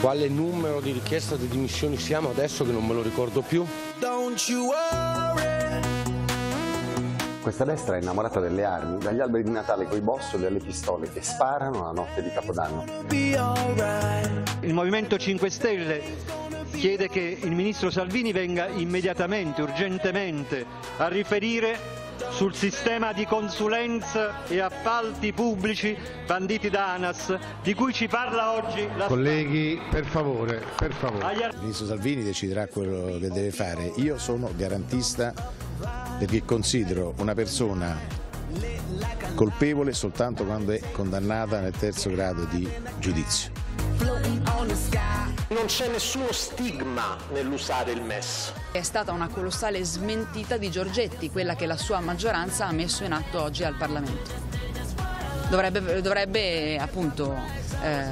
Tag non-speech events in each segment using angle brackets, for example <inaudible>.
Quale numero di richiesta di dimissioni siamo adesso che non me lo ricordo più? Don't you worry. Questa destra è innamorata delle armi, dagli alberi di Natale coi bossoli alle pistole che sparano la notte di Capodanno. Il Movimento 5 Stelle chiede che il ministro Salvini venga immediatamente, urgentemente a riferire sul sistema di consulenze e appalti pubblici banditi da ANAS, di cui ci parla oggi la Colleghi, per favore, per favore. Il ministro Salvini deciderà quello che deve fare. Io sono garantista perché considero una persona colpevole soltanto quando è condannata nel terzo grado di giudizio. Non c'è nessuno stigma nell'usare il MES. È stata una colossale smentita di Giorgetti, quella che la sua maggioranza ha messo in atto oggi al Parlamento. Dovrebbe, dovrebbe appunto eh,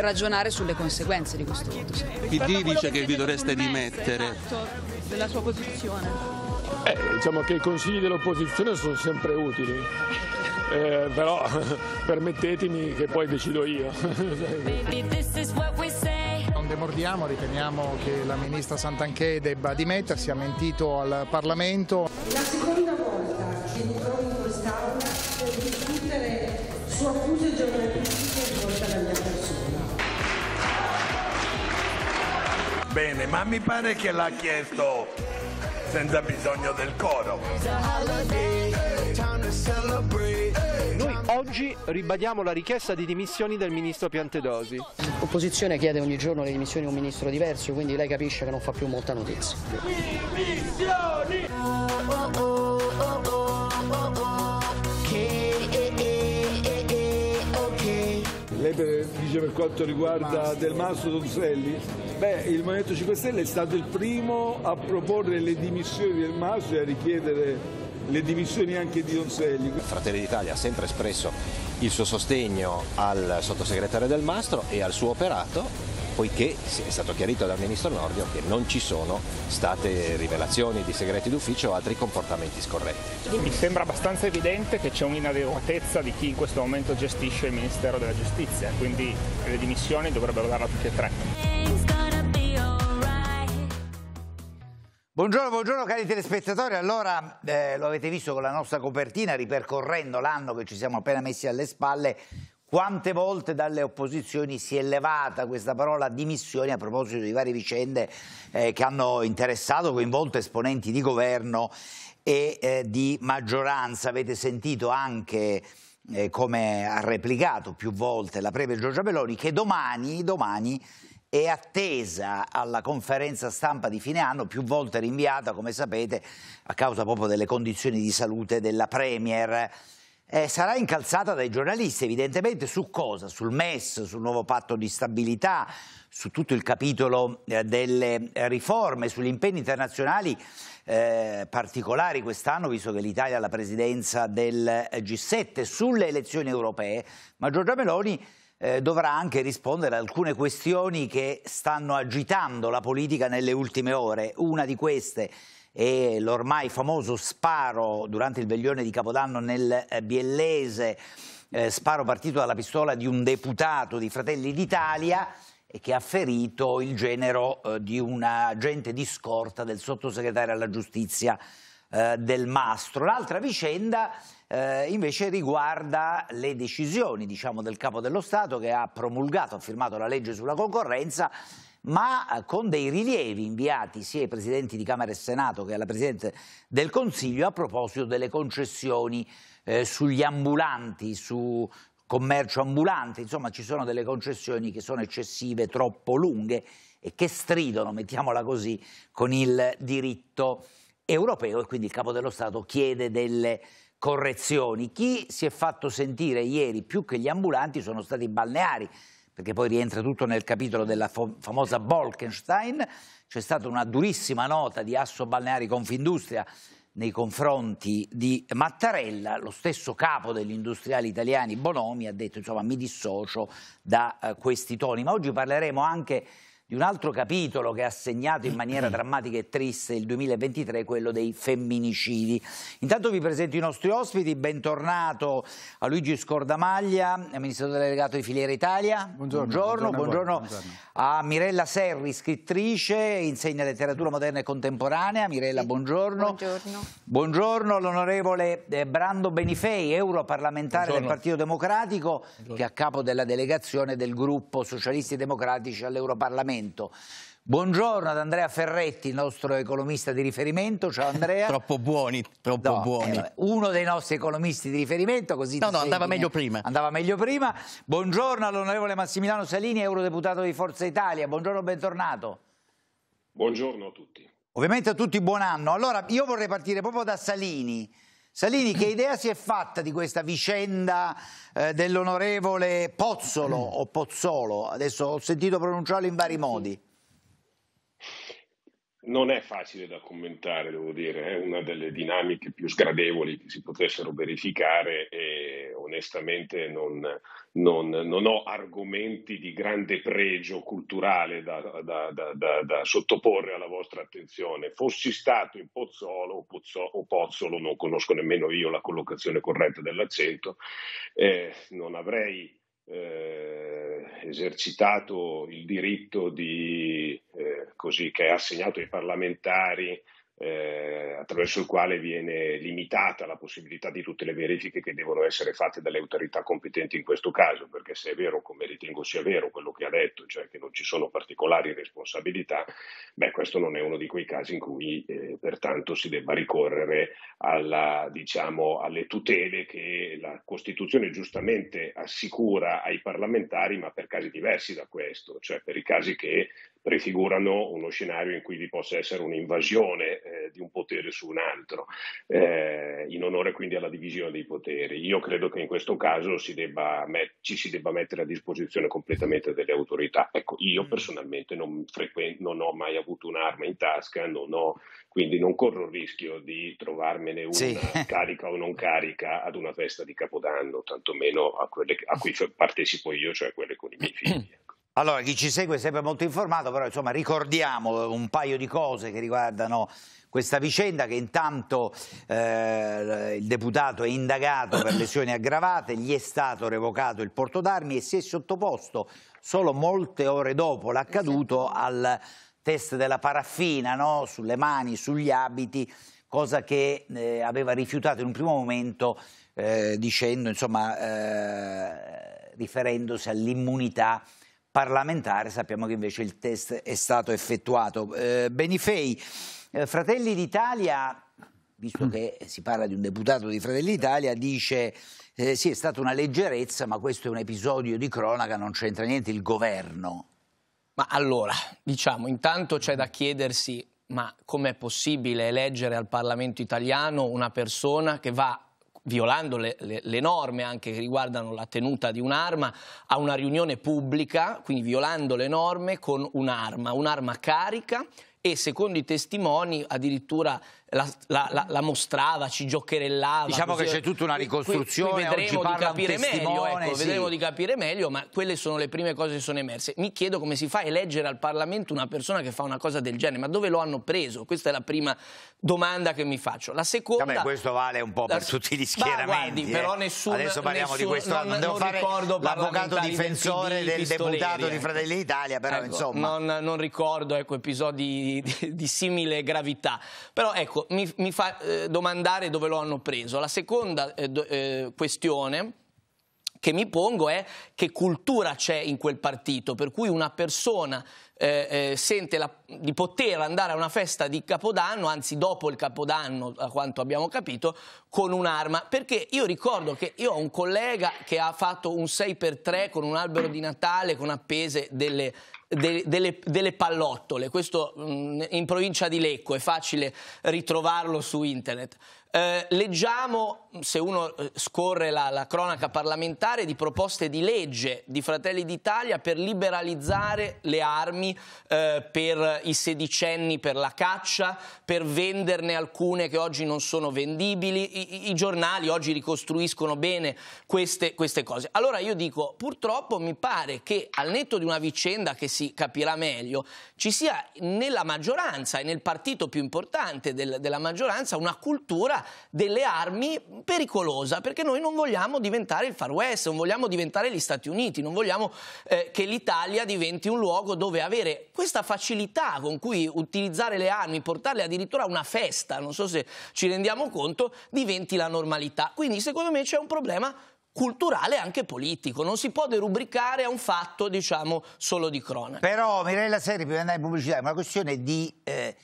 ragionare sulle conseguenze di questo voto. PD dice che vi dovreste dimettere. Esatto, della sua posizione. Eh, diciamo che i consigli dell'opposizione sono sempre utili, eh, però <laughs> permettetemi che poi decido io. Non demordiamo, riteniamo che la ministra Santanchè debba dimettersi, ha mentito al Parlamento. La seconda volta che mi trovo in quest'Aula per discutere su accuse giornalistiche rivolte alla mia persona. Bene, ma mi pare che l'ha chiesto senza bisogno del coro. Noi oggi ribadiamo la richiesta di dimissioni del ministro Piantedosi. L'opposizione chiede ogni giorno le dimissioni di un ministro diverso, quindi lei capisce che non fa più molta notizia. per, dice, per quanto riguarda Del Mastro Donzelli, beh, il Movimento 5 Stelle è stato il primo a proporre le dimissioni Del Mastro e a richiedere le dimissioni anche di Donzelli. Fratelli d'Italia ha sempre espresso il suo sostegno al sottosegretario Del Mastro e al suo operato poiché è stato chiarito dal Ministro Nordio che non ci sono state rivelazioni di segreti d'ufficio o altri comportamenti scorretti. Mi sembra abbastanza evidente che c'è un'inadeguatezza di chi in questo momento gestisce il Ministero della Giustizia, quindi le dimissioni dovrebbero darle a tutti e tre. Buongiorno, buongiorno cari telespettatori, allora eh, lo avete visto con la nostra copertina ripercorrendo l'anno che ci siamo appena messi alle spalle, quante volte dalle opposizioni si è levata questa parola dimissioni a proposito di varie vicende eh, che hanno interessato, coinvolto esponenti di governo e eh, di maggioranza. Avete sentito anche eh, come ha replicato più volte la Premier Giorgia Belloni che domani, domani è attesa alla conferenza stampa di fine anno, più volte rinviata, come sapete, a causa proprio delle condizioni di salute della Premier eh, sarà incalzata dai giornalisti, evidentemente su cosa? Sul MES, sul nuovo patto di stabilità, su tutto il capitolo eh, delle riforme, sugli impegni internazionali eh, particolari quest'anno, visto che l'Italia ha la presidenza del G7, sulle elezioni europee, ma Giorgia Meloni eh, dovrà anche rispondere ad alcune questioni che stanno agitando la politica nelle ultime ore. Una di queste e l'ormai famoso sparo durante il veglione di Capodanno nel eh, Biellese, eh, sparo partito dalla pistola di un deputato di Fratelli d'Italia che ha ferito il genero eh, di un agente di scorta del sottosegretario alla giustizia eh, del Mastro. L'altra vicenda eh, invece riguarda le decisioni diciamo, del capo dello Stato che ha promulgato, ha firmato la legge sulla concorrenza ma eh, con dei rilievi inviati sia ai presidenti di Camera e Senato che alla Presidente del Consiglio a proposito delle concessioni eh, sugli ambulanti, su commercio ambulante, insomma ci sono delle concessioni che sono eccessive, troppo lunghe e che stridono, mettiamola così, con il diritto europeo e quindi il Capo dello Stato chiede delle correzioni. Chi si è fatto sentire ieri più che gli ambulanti sono stati i balneari, perché poi rientra tutto nel capitolo della famosa Bolkenstein, c'è stata una durissima nota di Asso Balneari Confindustria nei confronti di Mattarella, lo stesso capo degli industriali italiani Bonomi ha detto insomma mi dissocio da eh, questi toni, ma oggi parleremo anche di un altro capitolo che ha segnato in <clears throat> maniera drammatica e triste il 2023, quello dei femminicidi. Intanto vi presento i nostri ospiti, bentornato a Luigi Scordamaglia, amministratore delegato di Filiera Italia. Buongiorno. Buongiorno, buongiorno, a buongiorno, a Mirella Serri, scrittrice, insegna letteratura moderna e contemporanea. Mirella, sì. buongiorno. Buongiorno. Buongiorno all'onorevole eh, Brando Benifei, europarlamentare del Partito Democratico, che è a capo della delegazione del gruppo Socialisti Democratici all'Europarlamento momento. Buongiorno ad Andrea Ferretti, il nostro economista di riferimento. Ciao Andrea. <laughs> troppo buoni, troppo no, buoni. Eh, uno dei nostri economisti di riferimento, così No, no, andava meglio eh. prima. Andava meglio prima. Buongiorno all'onorevole Massimiliano Salini, eurodeputato di Forza Italia. Buongiorno, bentornato. Buongiorno a tutti. Ovviamente a tutti buon anno. Allora, io vorrei partire proprio da Salini. Salini, che idea si è fatta di questa vicenda eh, dell'onorevole Pozzolo o Pozzolo? Adesso ho sentito pronunciarlo in vari modi non è facile da commentare, devo dire, è una delle dinamiche più sgradevoli che si potessero verificare e onestamente non, non, non ho argomenti di grande pregio culturale da, da, da, da, sottoporre alla vostra attenzione. Fossi stato in Pozzolo o, Pozzo, o Pozzolo, non conosco nemmeno io la collocazione corretta dell'accento, eh, non avrei eh, esercitato il diritto di, eh, così, che è assegnato ai parlamentari eh, attraverso il quale viene limitata la possibilità di tutte le verifiche che devono essere fatte dalle autorità competenti in questo caso, perché se è vero, come ritengo sia vero, quello che ha detto, cioè che non ci sono particolari responsabilità, beh, questo non è uno di quei casi in cui eh, pertanto si debba ricorrere alla, diciamo, alle tutele che la Costituzione giustamente assicura ai parlamentari, ma per casi diversi da questo, cioè per i casi che prefigurano uno scenario in cui vi possa essere un'invasione eh, di un potere su un altro, eh, in onore quindi alla divisione dei poteri. Io credo che in questo caso si ci si debba mettere a disposizione completamente delle autorità. Ecco, io mm. personalmente non, non ho mai avuto un'arma in tasca, non ho, quindi non corro il rischio di trovarmene una sì. <laughs> <laughs> carica o non carica ad una festa di Capodanno, tantomeno a, quelle, a cui partecipo io, cioè quelle con i miei figli. Allora, chi ci segue è sempre molto informato, però insomma ricordiamo un paio di cose che riguardano questa vicenda che intanto eh, il deputato è indagato per lesioni aggravate, gli è stato revocato il porto d'armi e si è sottoposto solo molte ore dopo l'accaduto esatto. al test della paraffina no? sulle mani, sugli abiti, cosa che eh, aveva rifiutato in un primo momento eh, dicendo, insomma, eh, riferendosi all'immunità parlamentare, sappiamo che invece il test è stato effettuato. Eh, Benifei, eh, Fratelli d'Italia, visto mm. che si parla di un deputato di Fratelli d'Italia, dice eh, sì è stata una leggerezza ma questo è un episodio di cronaca, non c'entra niente il governo. Ma allora, diciamo, intanto c'è da chiedersi ma com'è possibile eleggere al Parlamento italiano una persona che va violando le, le, le, norme anche che riguardano la tenuta di un'arma, a una riunione pubblica, quindi violando le norme con un'arma, un'arma carica e secondo i testimoni addirittura la, la, la mostrava, ci giocherellava. Diciamo così. che c'è tutta una ricostruzione, qui, qui vedremo di capire meglio, ecco, sì. vedremo di capire meglio, ma quelle sono le prime cose che sono emerse. Mi chiedo come si fa a eleggere al Parlamento una persona che fa una cosa del genere, ma dove lo hanno preso? Questa è la prima domanda che mi faccio. La seconda... Vabbè, questo vale un po' per tutti gli schieramenti. guardi, eh. però nessun, Adesso parliamo nessun, di questo, non, non devo non fare l'avvocato difensore del, del deputato di ecco. Fratelli d'Italia, però ecco, insomma... Non, non ricordo ecco, episodi di, di, di simile gravità. Però ecco, mi, mi fa eh, domandare dove lo hanno preso. La seconda eh, eh, questione che mi pongo è che cultura c'è in quel partito, per cui una persona eh, eh, sente la, di poter andare a una festa di Capodanno, anzi dopo il Capodanno, a quanto abbiamo capito, con un'arma. Perché io ricordo che io ho un collega che ha fatto un 6x3 con un albero di Natale, con appese delle de, delle, delle, pallottole, questo mh, mm, in provincia di Lecco, è facile ritrovarlo su internet. Eh, leggiamo, se uno eh, scorre la, la, cronaca parlamentare, di proposte di legge di Fratelli d'Italia per liberalizzare le armi eh, per i sedicenni per la caccia, per venderne alcune che oggi non sono vendibili. I, i giornali oggi ricostruiscono bene queste, queste cose. Allora io dico, purtroppo mi pare che al netto di una vicenda che si capirà meglio, ci sia nella maggioranza e nel partito più importante del, della maggioranza una cultura delle armi pericolosa, perché noi non vogliamo diventare il Far West, non vogliamo diventare gli Stati Uniti, non vogliamo eh, che l'Italia diventi un luogo dove avere questa facilità con cui utilizzare le armi, portarle addirittura a una festa, non so se ci rendiamo conto, diventi la normalità. Quindi secondo me c'è un problema culturale e anche politico, non si può derubricare a un fatto, diciamo, solo di cronaca. Però Mirella Serri, prima di andare in pubblicità, è una questione di eh,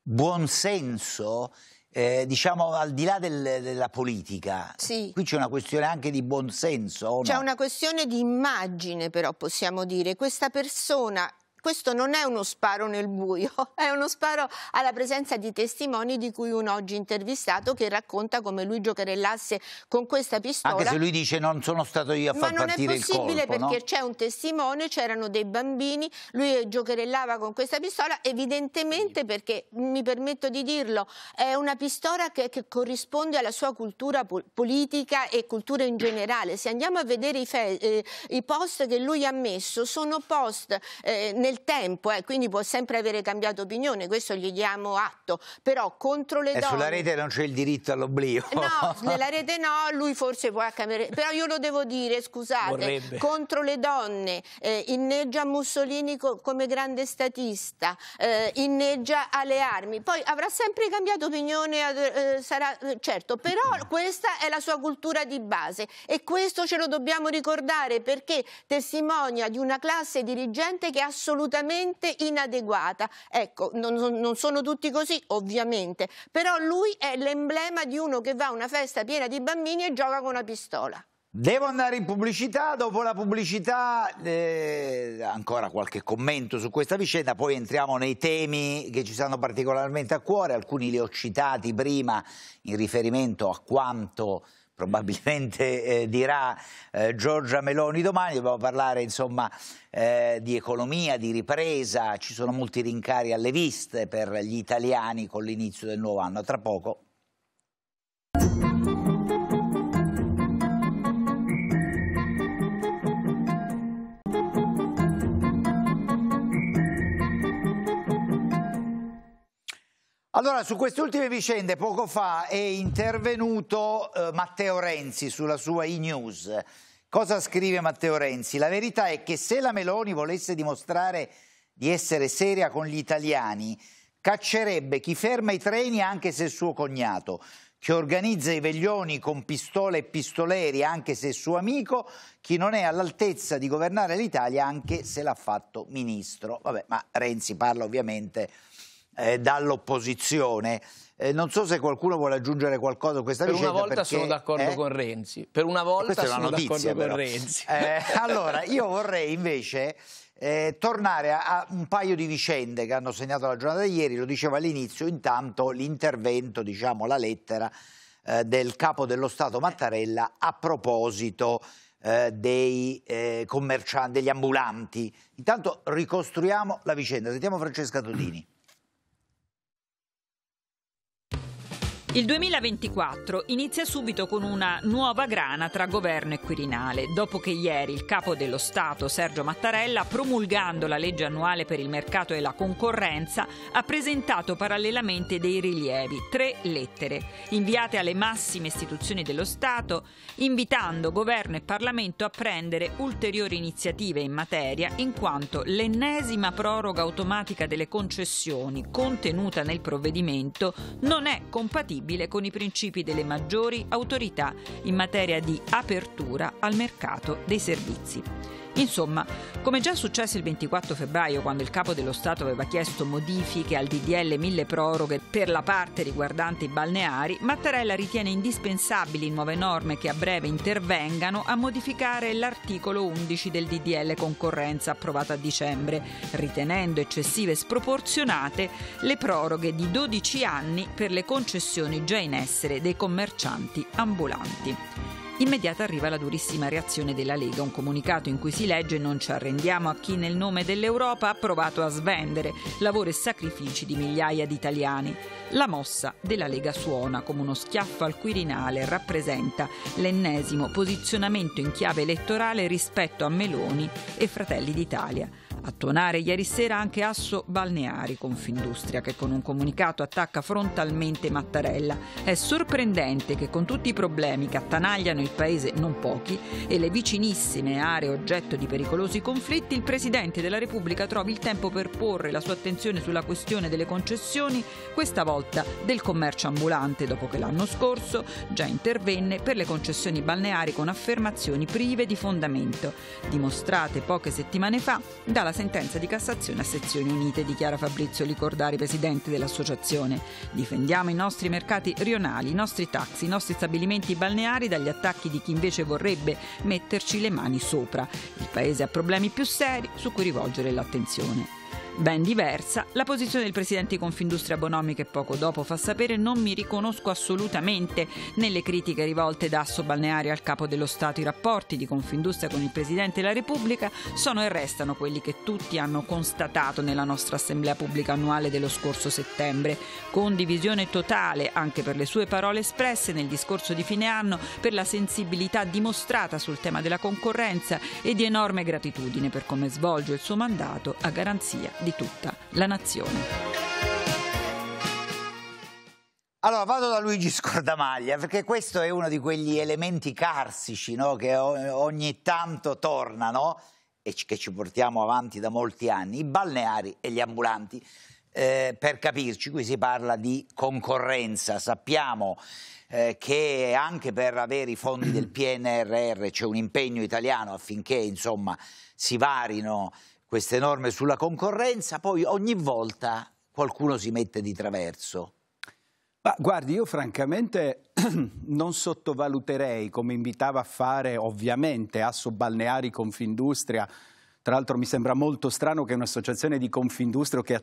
buonsenso eh, diciamo al di là del, della politica, sì. qui c'è una questione anche di buonsenso. C'è una questione di immagine però possiamo dire, questa persona questo non è uno sparo nel buio, <laughs> è uno sparo alla presenza di testimoni di cui un oggi intervistato che racconta come lui giocherellasse con questa pistola. Anche se lui dice non sono stato io a far partire il colpo. Ma non è possibile perché no? c'è un testimone, c'erano dei bambini, lui giocherellava con questa pistola, evidentemente perché, mi permetto di dirlo, è una pistola che, che corrisponde alla sua cultura pol politica e cultura in generale. Se andiamo a vedere i, eh, i post che lui ha messo, sono post eh, nel nel tempo, eh, quindi può sempre avere cambiato opinione, questo gli diamo atto, però contro le e eh, donne... sulla rete non c'è il diritto all'oblio. <laughs> No, <laughs> nella rete no, lui forse può cambiare, però io lo devo dire, scusate, Vorrebbe. contro le donne eh, inneggia Mussolini co come grande statista, eh, inneggia alle armi, poi avrà sempre cambiato opinione, eh, sarà eh, certo, però questa è la sua cultura di base e questo ce lo dobbiamo ricordare perché testimonia di una classe dirigente che assolutamente assolutamente inadeguata. Ecco, non, non sono tutti così, ovviamente, però lui è l'emblema di uno che va a una festa piena di bambini e gioca con una pistola. Devo andare in pubblicità, dopo la pubblicità eh, ancora qualche commento su questa vicenda, poi entriamo nei temi che ci stanno particolarmente a cuore, alcuni li ho citati prima in riferimento a quanto probabilmente <laughs> eh, dirà eh, Giorgia Meloni domani, dobbiamo parlare insomma, eh, di economia, di ripresa, ci sono molti rincari alle viste per gli italiani con l'inizio del nuovo anno, tra poco. Allora, su queste ultime vicende, poco fa è intervenuto eh, Matteo Renzi sulla sua e-news. Cosa scrive Matteo Renzi? La verità è che se la Meloni volesse dimostrare di essere seria con gli italiani, caccerebbe chi ferma i treni anche se è suo cognato, chi organizza i veglioni con pistole e pistoleri anche se è suo amico, chi non è all'altezza di governare l'Italia anche se l'ha fatto ministro. Vabbè, ma Renzi parla ovviamente eh, dall'opposizione. Eh, non so se qualcuno vuole aggiungere qualcosa a questa per vicenda. Per una volta perché, sono d'accordo eh? con Renzi. Per una volta una sono d'accordo con Renzi. Eh, allora, io vorrei invece eh, tornare a, a, un paio di vicende che hanno segnato la giornata di ieri. Lo diceva all'inizio, intanto l'intervento, diciamo la lettera eh, del capo dello Stato Mattarella a proposito dei commercianti, degli ambulanti. Intanto ricostruiamo la vicenda. Sentiamo Francesca Todini. Il 2024 inizia subito con una nuova grana tra governo e Quirinale, dopo che ieri il capo dello Stato, Sergio Mattarella, promulgando la legge annuale per il mercato e la concorrenza, ha presentato parallelamente dei rilievi, tre lettere, inviate alle massime istituzioni dello Stato, invitando governo e Parlamento a prendere ulteriori iniziative in materia, in quanto l'ennesima proroga automatica delle concessioni contenuta nel provvedimento non è compatibile compatibile con i principi delle maggiori autorità in materia di apertura al mercato dei servizi. Insomma, come già successo il 24 febbraio quando il capo dello Stato aveva chiesto modifiche al DDL mille proroghe per la parte riguardante i balneari, Mattarella ritiene indispensabili nuove norme che a breve intervengano a modificare l'articolo 11 del DDL concorrenza approvato a dicembre, ritenendo eccessive e sproporzionate le proroghe di 12 anni per le concessioni già in essere dei commercianti ambulanti. Immediata arriva la durissima reazione della Lega, un comunicato in cui si legge non ci arrendiamo a chi nel nome dell'Europa ha provato a svendere lavoro e sacrifici di migliaia di italiani. La mossa della Lega suona come uno schiaffo al Quirinale, rappresenta l'ennesimo posizionamento in chiave elettorale rispetto a Meloni e Fratelli d'Italia. A tuonare ieri sera anche Asso Balneari Confindustria che con un comunicato attacca frontalmente Mattarella. È sorprendente che con tutti i problemi che attanagliano il paese non pochi e le vicinissime aree oggetto di pericolosi conflitti, il Presidente della Repubblica trovi il tempo per porre la sua attenzione sulla questione delle concessioni, questa volta del commercio ambulante, dopo che l'anno scorso già intervenne per le concessioni balneari con affermazioni prive di fondamento, dimostrate poche settimane fa dalla sentenza di Cassazione a sezioni unite, dichiara Fabrizio Licordari, presidente dell'associazione. Difendiamo i nostri mercati rionali, i nostri taxi, i nostri stabilimenti balneari dagli attacchi di chi invece vorrebbe metterci le mani sopra. Il paese ha problemi più seri su cui rivolgere l'attenzione. Ben diversa, la posizione del presidente di Confindustria Bonomi che poco dopo fa sapere non mi riconosco assolutamente nelle critiche rivolte da Asso Balneari al capo dello Stato. I rapporti di Confindustria con il presidente della Repubblica sono e restano quelli che tutti hanno constatato nella nostra assemblea pubblica annuale dello scorso settembre. Condivisione totale anche per le sue parole espresse nel discorso di fine anno, per la sensibilità dimostrata sul tema della concorrenza e di enorme gratitudine per come svolge il suo mandato a garanzia di tutta la nazione. Allora vado da Luigi <laughs> Scordamaglia perché questo è uno di quegli elementi carsici no? che ogni tanto tornano e che ci portiamo avanti da molti anni, i balneari e gli ambulanti. Eh, per capirci, qui si parla di concorrenza, sappiamo eh, che anche per avere i fondi del PNRR c'è un impegno italiano affinché insomma, si varino queste norme sulla concorrenza, poi ogni volta qualcuno si mette di traverso. Ma guardi, io francamente <clears throat> non sottovaluterei, come invitava a fare ovviamente Asso Balneari Confindustria, tra l'altro mi sembra molto strano che un'associazione di Confindustria che,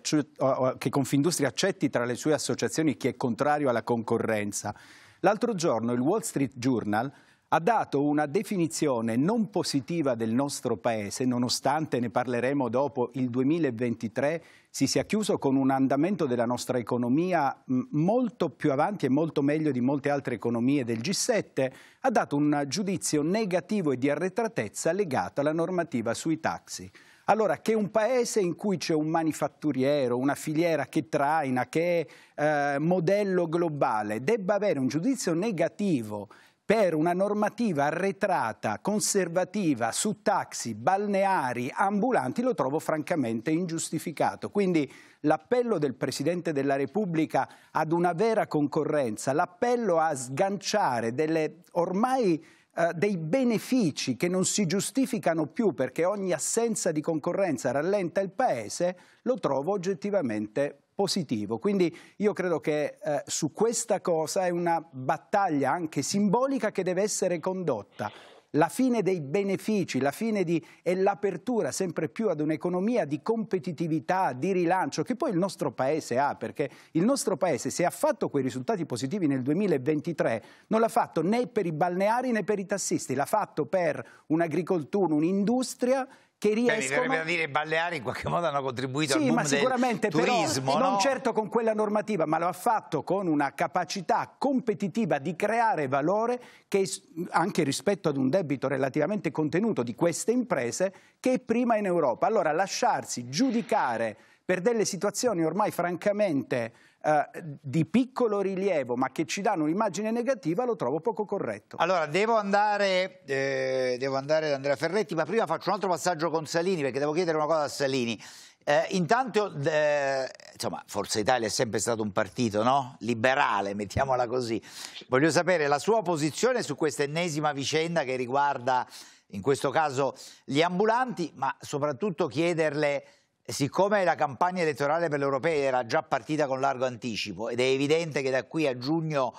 che Confindustria accetti tra le sue associazioni chi è contrario alla concorrenza. L'altro giorno il Wall Street Journal ha dato una definizione non positiva del nostro Paese, nonostante ne parleremo dopo il 2023, si sia chiuso con un andamento della nostra economia molto più avanti e molto meglio di molte altre economie del G7, ha dato un giudizio negativo e di arretratezza legato alla normativa sui taxi. Allora, che un paese in cui c'è un manifatturiero, una filiera che traina, che è eh, modello globale, debba avere un giudizio negativo per una normativa arretrata, conservativa su taxi, balneari, ambulanti, lo trovo francamente ingiustificato. Quindi l'appello del Presidente della Repubblica ad una vera concorrenza, l'appello a sganciare delle ormai eh, dei benefici che non si giustificano più perché ogni assenza di concorrenza rallenta il Paese, lo trovo oggettivamente positivo. Quindi io credo che eh, su questa cosa è una battaglia anche simbolica che deve essere condotta. La fine dei benefici, la fine di, e l'apertura sempre più ad un'economia di competitività, di rilancio, che poi il nostro Paese ha, perché il nostro Paese, se ha fatto quei risultati positivi nel 2023, non l'ha fatto né per i balneari né per i tassisti, l'ha fatto per un'agricoltura, un'industria che riescono... Beh, mi a dire Baleari in qualche modo hanno contribuito sì, al boom ma sicuramente, turismo, però, no? Non certo con quella normativa, ma lo ha fatto con una capacità competitiva di creare valore che anche rispetto ad un debito relativamente contenuto di queste imprese che è prima in Europa. Allora lasciarsi giudicare per delle situazioni ormai francamente eh, di piccolo rilievo ma che ci danno un'immagine negativa lo trovo poco corretto. Allora devo andare, eh, devo andare ad Andrea Ferretti ma prima faccio un altro passaggio con Salini perché devo chiedere una cosa a Salini. Eh, intanto, eh, insomma, Forza Italia è sempre stato un partito no? liberale, mettiamola così. Voglio sapere la sua posizione su questa ennesima vicenda che riguarda, in questo caso, gli ambulanti, ma soprattutto chiederle siccome la campagna elettorale per le era già partita con largo anticipo ed è evidente che da qui a giugno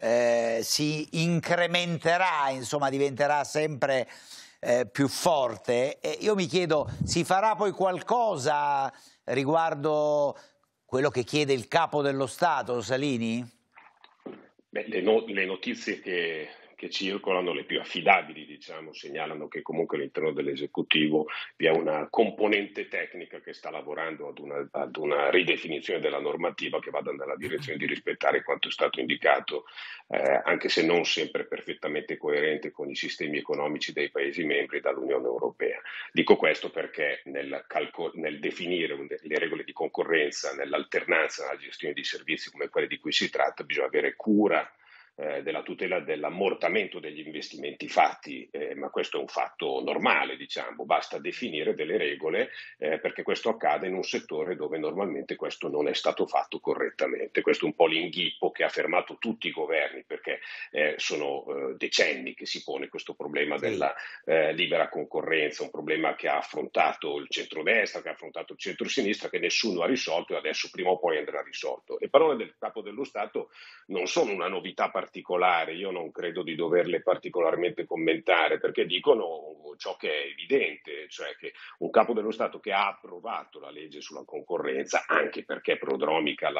eh, si incrementerà, insomma diventerà sempre eh, più forte, e io mi chiedo si farà poi qualcosa riguardo quello che chiede il capo dello Stato, Salini? Beh, le, no le notizie che che circolano, le più affidabili, diciamo, segnalano che comunque all'interno dell'esecutivo vi è una componente tecnica che sta lavorando ad una, ad una ridefinizione della normativa che vada nella direzione di rispettare quanto è stato indicato, eh, anche se non sempre perfettamente coerente con i sistemi economici dei Paesi membri dall'Unione Europea. Dico questo perché nel, calco- nel definire un, le regole di concorrenza, nell'alternanza, nella gestione di servizi come quelle di cui si tratta, bisogna avere cura eh, della tutela dell'ammortamento degli investimenti fatti, eh, ma questo è un fatto normale, diciamo, basta definire delle regole eh, perché questo accade in un settore dove normalmente questo non è stato fatto correttamente. Questo è un po' l'inghippo che ha fermato tutti i governi perché eh, sono eh, decenni che si pone questo problema della libera concorrenza, un problema che ha affrontato il centrodestra, che ha affrontato il centrosinistra, che nessuno ha risolto e adesso prima o poi andrà risolto. Le parole del capo dello Stato non sono una novità particolare particolari, io non credo di doverle particolarmente commentare perché dicono ciò che è evidente, cioè che un capo dello Stato che ha approvato la legge sulla concorrenza, anche perché è prodromica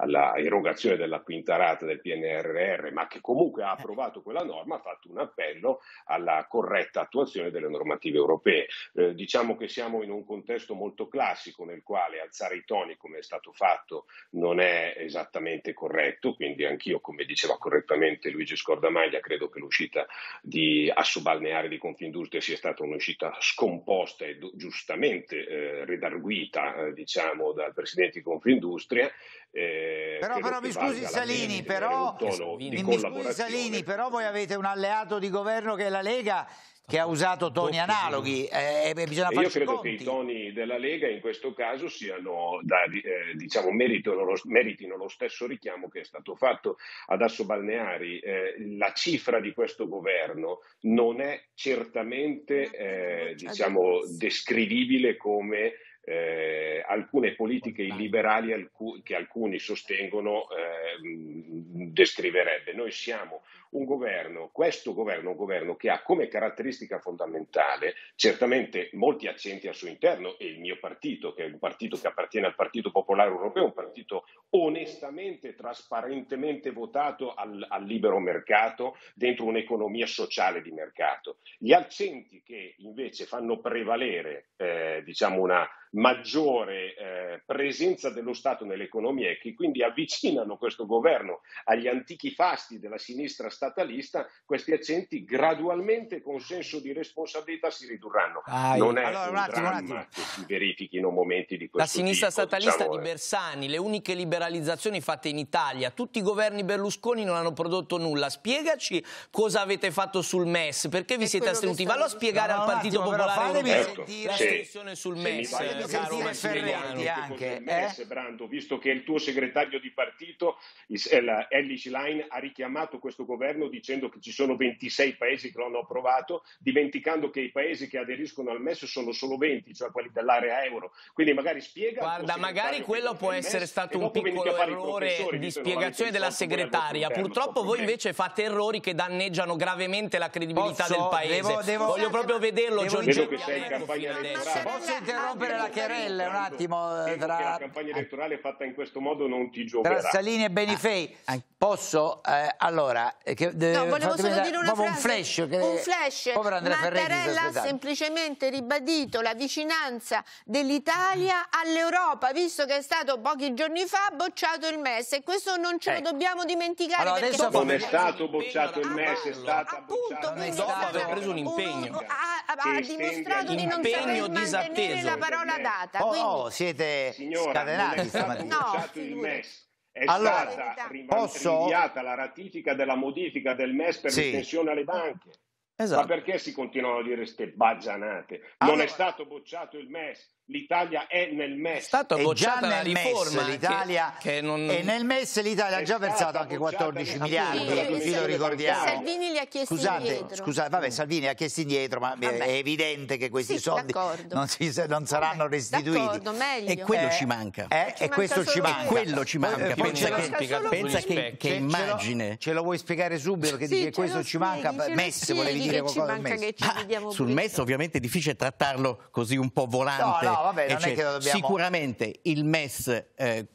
alla, erogazione della quinta rata del PNRR, ma che comunque ha approvato quella norma, ha fatto un appello alla corretta attuazione delle normative europee. Eh, diciamo che siamo in un contesto molto classico nel quale alzare i toni come è stato fatto non è esattamente corretto, quindi anch'io, come diceva correttamente, correttamente Luigi Scordamaglia, credo che l'uscita di Assobalneare di Confindustria sia stata un'uscita scomposta e do, giustamente eh, redarguita, eh, diciamo, dal presidente di Confindustria. Eh, però, però mi scusi Salini, però, mi scusi Salini, però voi avete un alleato di governo che è la Lega che ha usato toni analoghi. Eh, Io credo conti. che i toni della Lega in questo caso siano, da, eh, diciamo, meritino lo, meritino lo, stesso richiamo che è stato fatto ad Asso Balneari. Eh, la cifra di questo governo non è certamente eh, diciamo, descrivibile come eh, alcune politiche illiberali alcu- che alcuni sostengono eh, descriverebbe. Noi siamo un governo, questo governo, un governo che ha come caratteristica fondamentale certamente molti accenti al suo interno e il mio partito, che è un partito che appartiene al Partito Popolare Europeo, un partito onestamente, trasparentemente votato al, al libero mercato dentro un'economia sociale di mercato. Gli accenti che invece fanno prevalere eh, diciamo una maggiore eh, presenza dello Stato nell'economia e che quindi avvicinano questo governo agli antichi fasti della sinistra statalista, questi accenti gradualmente con senso di responsabilità si ridurranno. Ah, non è allora, un, un attimo, dramma un che si verifichino momenti di questo La sinistra tipo, statalista diciamo, di eh. Bersani, le uniche liberalizzazioni fatte in Italia, tutti i governi Berlusconi non hanno prodotto nulla. Spiegaci cosa avete fatto sul MES, perché vi siete astenuti? Vallo a spiegare al Partito attimo, Popolare Europeo ecco, certo. la soluzione sul MES. Mi caro Ferretti anche. MES, eh? Brando, visto che il tuo segretario di partito, eh, Ellis Line, ha richiamato questo governo governo dicendo che ci sono 26 paesi che lo hanno approvato, dimenticando che i paesi che aderiscono al MES sono solo 20, cioè quelli dell'area euro. Quindi magari spiega. Guarda, magari quello può essere stato un piccolo errore di spiegazione della segretaria. Purtroppo voi invece fate errori che danneggiano gravemente la credibilità Posso, del paese. Devo, devo, Voglio proprio vederlo, Giorgio. Vedo che sei in campagna elettorale. Posso interrompere la chiarella un attimo? Tra... La campagna elettorale fatta in questo modo non ti giocherà. Tra Salini e Benifei, posso? Eh, allora, eh, che, no, volevo solo da, dire una frase. Un flash. Che, un flash. Mattarella ha semplicemente ribadito la vicinanza dell'Italia all'Europa, visto che è stato pochi giorni fa bocciato il MES. E questo non ce ecco. lo dobbiamo dimenticare. Allora, perché adesso non è stato bocciato il MES, è stato appunto, bocciato. Dopo aver preso un impegno. Un, ha, ha dimostrato di non saper mantenere la parola data. Oh, oh siete Signora, scatenati stamattina. No, il MES è allora, stata rim- posso... la ratifica della modifica del MES per sì. l'estensione alle banche. Esatto. Ma perché si continuano a dire ste baggianate? Non allora... è stato bocciato il MES, l'Italia è nel MES. È stata bocciata la riforma. MES, eh, l'Italia, che, che non... E nel MES l'Italia ha già versato anche 14 miliardi, vi lo ricordiamo. Salvini li ha chiesti scusate, indietro. Scusate, vabbè, Salvini ha chiesto indietro, ma vabbè. è evidente che questi sì, soldi non, si, non, saranno restituiti. E quello eh, ci manca. Eh, ci e manca questo ci manca. Quello ci eh, manca. Eh, pensa che, pensa che, che immagine. Ce lo vuoi spiegare subito Perché sì, dice questo ci manca? MES volevi dire qualcosa? Ah, sul MES ovviamente è difficile trattarlo così un po' volante vabbè, non è cioè, che dobbiamo... Sicuramente il MES eh,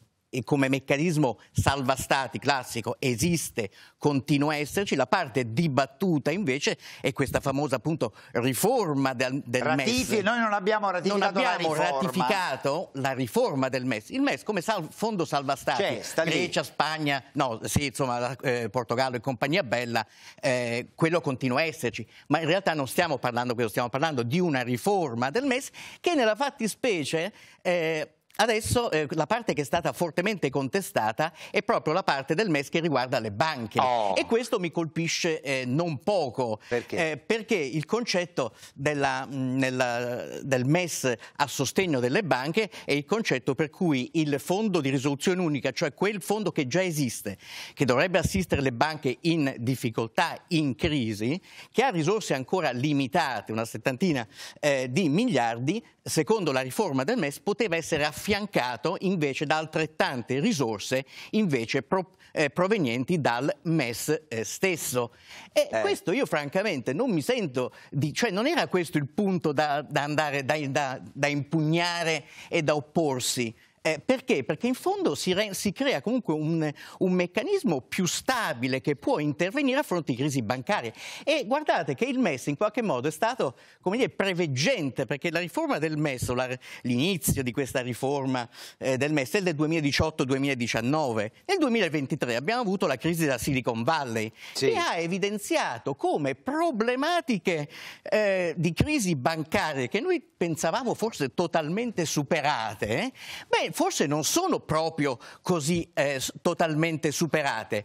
come meccanismo salva stati classico esiste, continua a esserci, la parte dibattuta invece è questa famosa appunto riforma del, del Ratifi, MES. Noi non abbiamo ratificato, non abbiamo la, riforma. la riforma del MES. Il MES come sal, fondo salva stati, Grecia, Spagna, no, sì, insomma, eh, Portogallo e compagnia bella, eh, quello continua a esserci, ma in realtà non stiamo parlando di questo, stiamo parlando di una riforma del MES che nella fattispecie eh, Adesso eh, la parte che è stata fortemente contestata è proprio la parte del MES che riguarda le banche oh. e questo mi colpisce eh, non poco perché? Eh, perché il concetto della, mm, nella, del MES a sostegno delle banche è il concetto per cui il fondo di risoluzione unica, cioè quel fondo che già esiste, che dovrebbe assistere le banche in difficoltà, in crisi, che ha risorse ancora limitate, una settantina eh, di miliardi, secondo la riforma del MES poteva essere affrontato affiancato invece da altrettante risorse invece pro, eh, provenienti dal MES eh, stesso. E eh. questo io francamente non mi sento di... cioè non era questo il punto da, da andare, da, da, da impugnare e da opporsi. Eh, perché? Perché in fondo si, re, si crea comunque un, un, meccanismo più stabile che può intervenire a fronte di crisi bancarie. E guardate che il MES in qualche modo è stato come dire, preveggente, perché la riforma del MES, l'inizio di questa riforma eh, del MES è del 2018-2019. Nel 2023 abbiamo avuto la crisi della Silicon Valley sì. che ha evidenziato come problematiche eh, di crisi bancarie che noi pensavamo fosse totalmente superate, eh, beh, forse non sono proprio così eh, totalmente superate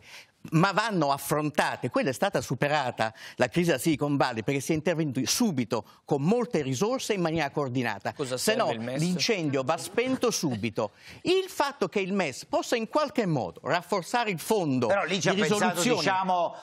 ma vanno affrontate. Quella è stata superata la crisi della Silicon Valley perché si è intervenuti subito con molte risorse in maniera coordinata. Cosa Se no l'incendio va spento subito. Il fatto che il MES possa in qualche modo rafforzare il fondo Però lì ci ha pensato diciamo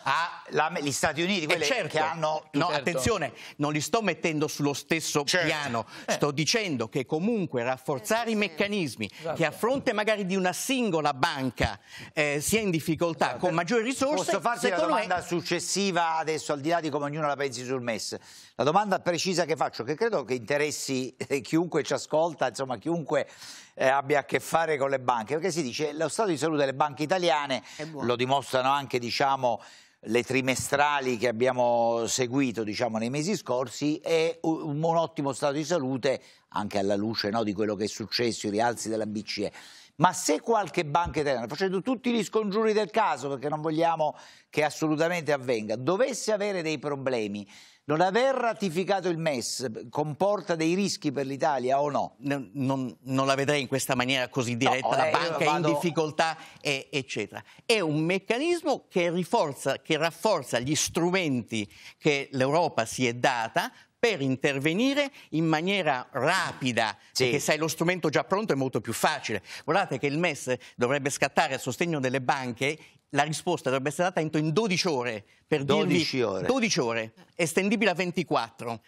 agli Stati Uniti, eh, quelli certo, che hanno... No, certo. attenzione, non li sto mettendo sullo stesso certo. piano. Eh. Sto dicendo che comunque rafforzare eh, i meccanismi esatto. che a fronte magari di una singola banca eh, sia in difficoltà esatto. con eh, maggior maggiori risorse. Posso farti la domanda me... successiva adesso, al di là di come ognuno la pensi sul MES. La domanda precisa che faccio, che credo che interessi eh, chiunque ci ascolta, insomma chiunque eh, abbia a che fare con le banche, perché si dice che lo stato di salute delle banche italiane, lo dimostrano anche diciamo, le trimestrali che abbiamo seguito diciamo, nei mesi scorsi, è un, un, ottimo stato di salute anche alla luce no, di quello che è successo, i rialzi della BCE ma se qualche banca italiana, facendo tutti gli scongiuri del caso, perché non vogliamo che assolutamente avvenga, dovesse avere dei problemi, non aver ratificato il MES comporta dei rischi per l'Italia o no? Non, non, non, la vedrei in questa maniera così diretta, no, la eh, banca vado... in difficoltà, e, eccetera. È un meccanismo che, riforza, che rafforza gli strumenti che l'Europa si è data per intervenire in maniera rapida, sì. perché se hai lo strumento già pronto è molto più facile. Guardate che il MES dovrebbe scattare a sostegno delle banche la risposta dovrebbe essere data in 12 ore per 12 dirvi, ore 12 ore estendibile a 24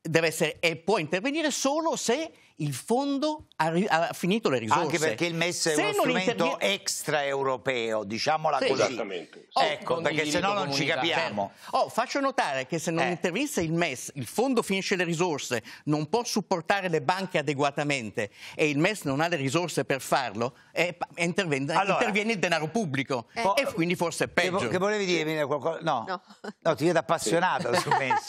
deve essere, e può intervenire solo se il fondo ha, ha finito le risorse. Anche perché il MES è uno strumento extraeuropeo, diciamola sì, così. Oh, ecco, perché se no non ci capiamo. Certo. Oh, faccio notare che se non eh. intervista il MES, il fondo finisce le risorse, non può supportare le banche adeguatamente e il MES non ha le risorse per farlo, è, è interven- allora, interviene il denaro pubblico eh. e quindi forse è peggio. Che, che volevi dire qualcosa? No. no. no, ti vedo appassionata sì. sul MES.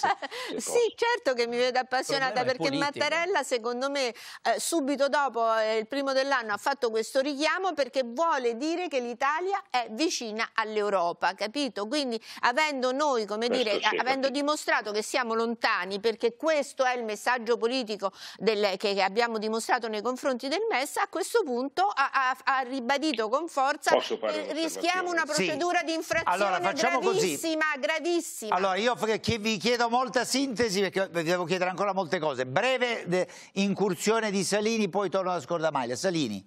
<laughs> sì, certo che mi vedo appassionata perché Mattarella secondo me eh, subito dopo eh, il primo dell'anno ha fatto questo richiamo perché vuole dire che l'Italia è vicina all'Europa, capito? Quindi avendo noi, come questo dire, sì, avendo capito. dimostrato che siamo lontani, perché questo è il messaggio politico del, che, che, abbiamo dimostrato nei confronti del MES, a questo punto ha, ha, ha ribadito con forza che eh, rischiamo una procedura sì. di infrazione allora, gravissima, così. gravissima. Allora io vi chiedo molta sintesi perché vi devo chiedere ancora molte cose. Breve incursione l'elezione di Salini, poi torno alla scordamaglia. Salini.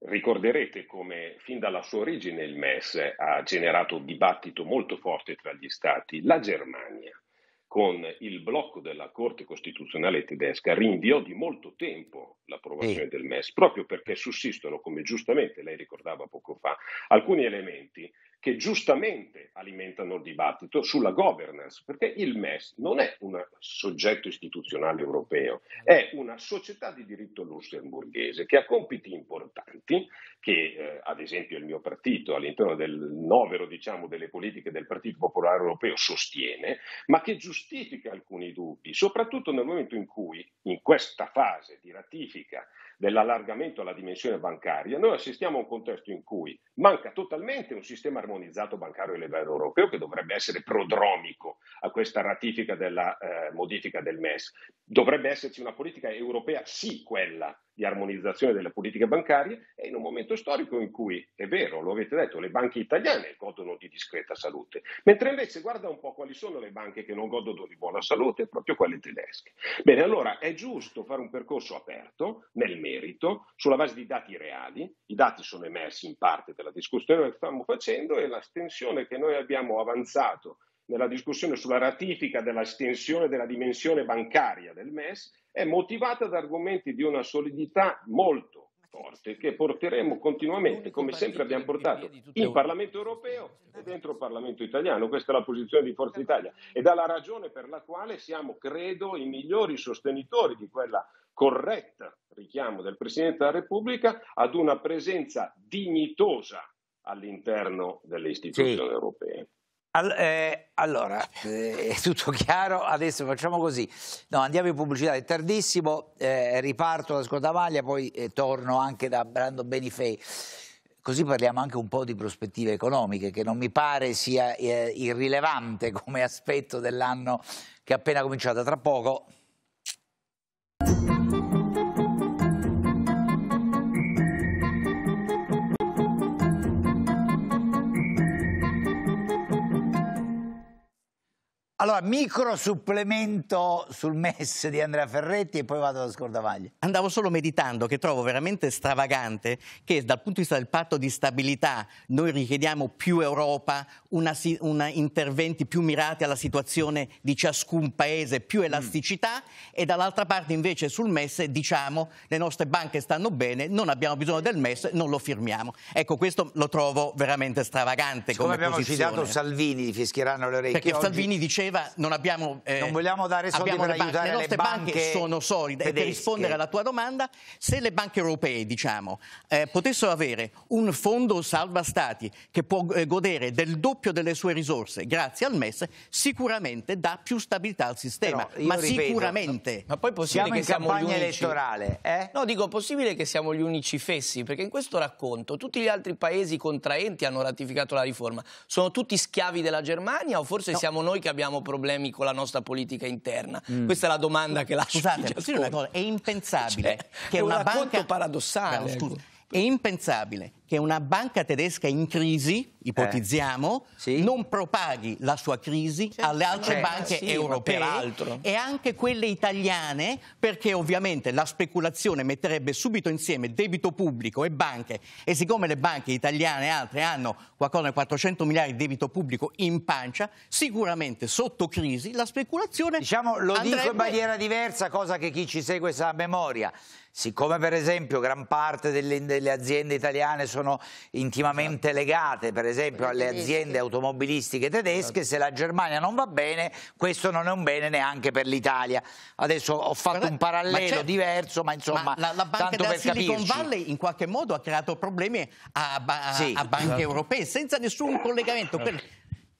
Ricorderete come fin dalla sua origine il MES ha generato un dibattito molto forte tra gli stati. La Germania, con il blocco della Corte Costituzionale tedesca, rinviò di molto tempo l'approvazione eh. del MES, proprio perché sussistono, come giustamente lei ricordava poco fa, alcuni elementi che giustamente alimentano il dibattito sulla governance, perché il MES non è un soggetto istituzionale europeo, è una società di diritto lussemburghese che ha compiti importanti, che eh, ad esempio il mio partito all'interno del novero diciamo, delle politiche del Partito Popolare Europeo sostiene, ma che giustifica alcuni dubbi, soprattutto nel momento in cui in questa fase di ratifica dell'allargamento alla dimensione bancaria, noi assistiamo a un contesto in cui manca totalmente un sistema armonizzato bancario a livello europeo che dovrebbe essere prodromico a questa ratifica della eh, modifica del MES. Dovrebbe esserci una politica europea, sì, quella di armonizzazione delle politiche bancarie e in un momento storico in cui, è vero, lo avete detto, le banche italiane godono di discreta salute, mentre invece guarda un po' quali sono le banche che non godono di buona salute, proprio quelle tedesche. Bene, allora è giusto fare un percorso aperto nel merito, sulla base di dati reali, i dati sono emersi in parte della discussione che stiamo facendo e la stensione che noi abbiamo avanzato nella discussione sulla ratifica dell'estensione della dimensione bancaria del MES è motivata da argomenti di una solidità molto forte che porteremo continuamente, come sempre abbiamo portato, in Parlamento europeo e dentro il Parlamento italiano. Questa è la posizione di Forza Italia ed è la ragione per la quale siamo, credo, i migliori sostenitori di quella corretta, richiamo del Presidente della Repubblica, ad una presenza dignitosa all'interno delle istituzioni sì. europee. All, eh, allora, eh, è tutto chiaro, adesso facciamo così. No, andiamo in pubblicità, è tardissimo, eh, riparto da Scotavaglia, poi eh, torno anche da Brando Benifei. Così parliamo anche un po' di prospettive economiche, che non mi pare sia eh, irrilevante come aspetto dell'anno che è appena cominciato. Tra poco Allora, micro supplemento sul MES di Andrea Ferretti e poi vado da Scordavaglia. Andavo solo meditando che trovo veramente stravagante che dal punto di vista del patto di stabilità noi richiediamo più Europa, una, una interventi più mirati alla situazione di ciascun paese, più elasticità mm. e dall'altra parte invece sul MES diciamo le nostre banche stanno bene, non abbiamo bisogno del MES, non lo firmiamo. Ecco, questo lo trovo veramente stravagante Siccome come abbiamo posizione. citato Salvini, fischieranno le orecchie Perché oggi... Salvini diceva diceva non abbiamo... Eh, non vogliamo dare soldi per le aiutare le, nostre le banche, banche sono solide. Tedesche. E per rispondere alla tua domanda, se le banche europee, diciamo, eh, potessero avere un fondo salva stati che può eh, godere del doppio delle sue risorse grazie al MES, sicuramente dà più stabilità al sistema. ma ripeto, sicuramente... Ma poi è possibile siamo che siamo gli unici... elettorale, eh? No, dico, possibile che siamo gli unici fessi, perché in questo racconto tutti gli altri paesi contraenti hanno ratificato la riforma. Sono tutti schiavi della Germania o forse no. siamo noi che abbiamo abbiamo problemi con la nostra politica interna? Mm. Questa è la domanda che lascio. Scusate, cosa, è impensabile cioè, che una banca paradossale. Però, ecco. scusa, è impensabile che una banca tedesca in crisi, ipotizziamo, eh, sì. non propaghi la sua crisi certo. alle altre eh, banche sì, europee e anche quelle italiane, perché ovviamente la speculazione metterebbe subito insieme debito pubblico e banche e siccome le banche italiane e altre hanno qualcosa come 400 miliardi di debito pubblico in pancia, sicuramente sotto crisi la speculazione Diciamo, lo andrebbe... dico in maniera diversa, cosa che chi ci segue sa a memoria. Siccome per esempio gran parte delle, delle aziende italiane sono sono intimamente certo. legate per esempio alle aziende automobilistiche tedesche, certo. se la Germania non va bene questo non è un bene neanche per l'Italia. Adesso ho fatto un parallelo ma diverso ma insomma ma la, la banca tanto per Silicon capirci. Valley in qualche modo ha creato problemi a, ba sì. a banche europee senza nessun collegamento. Per...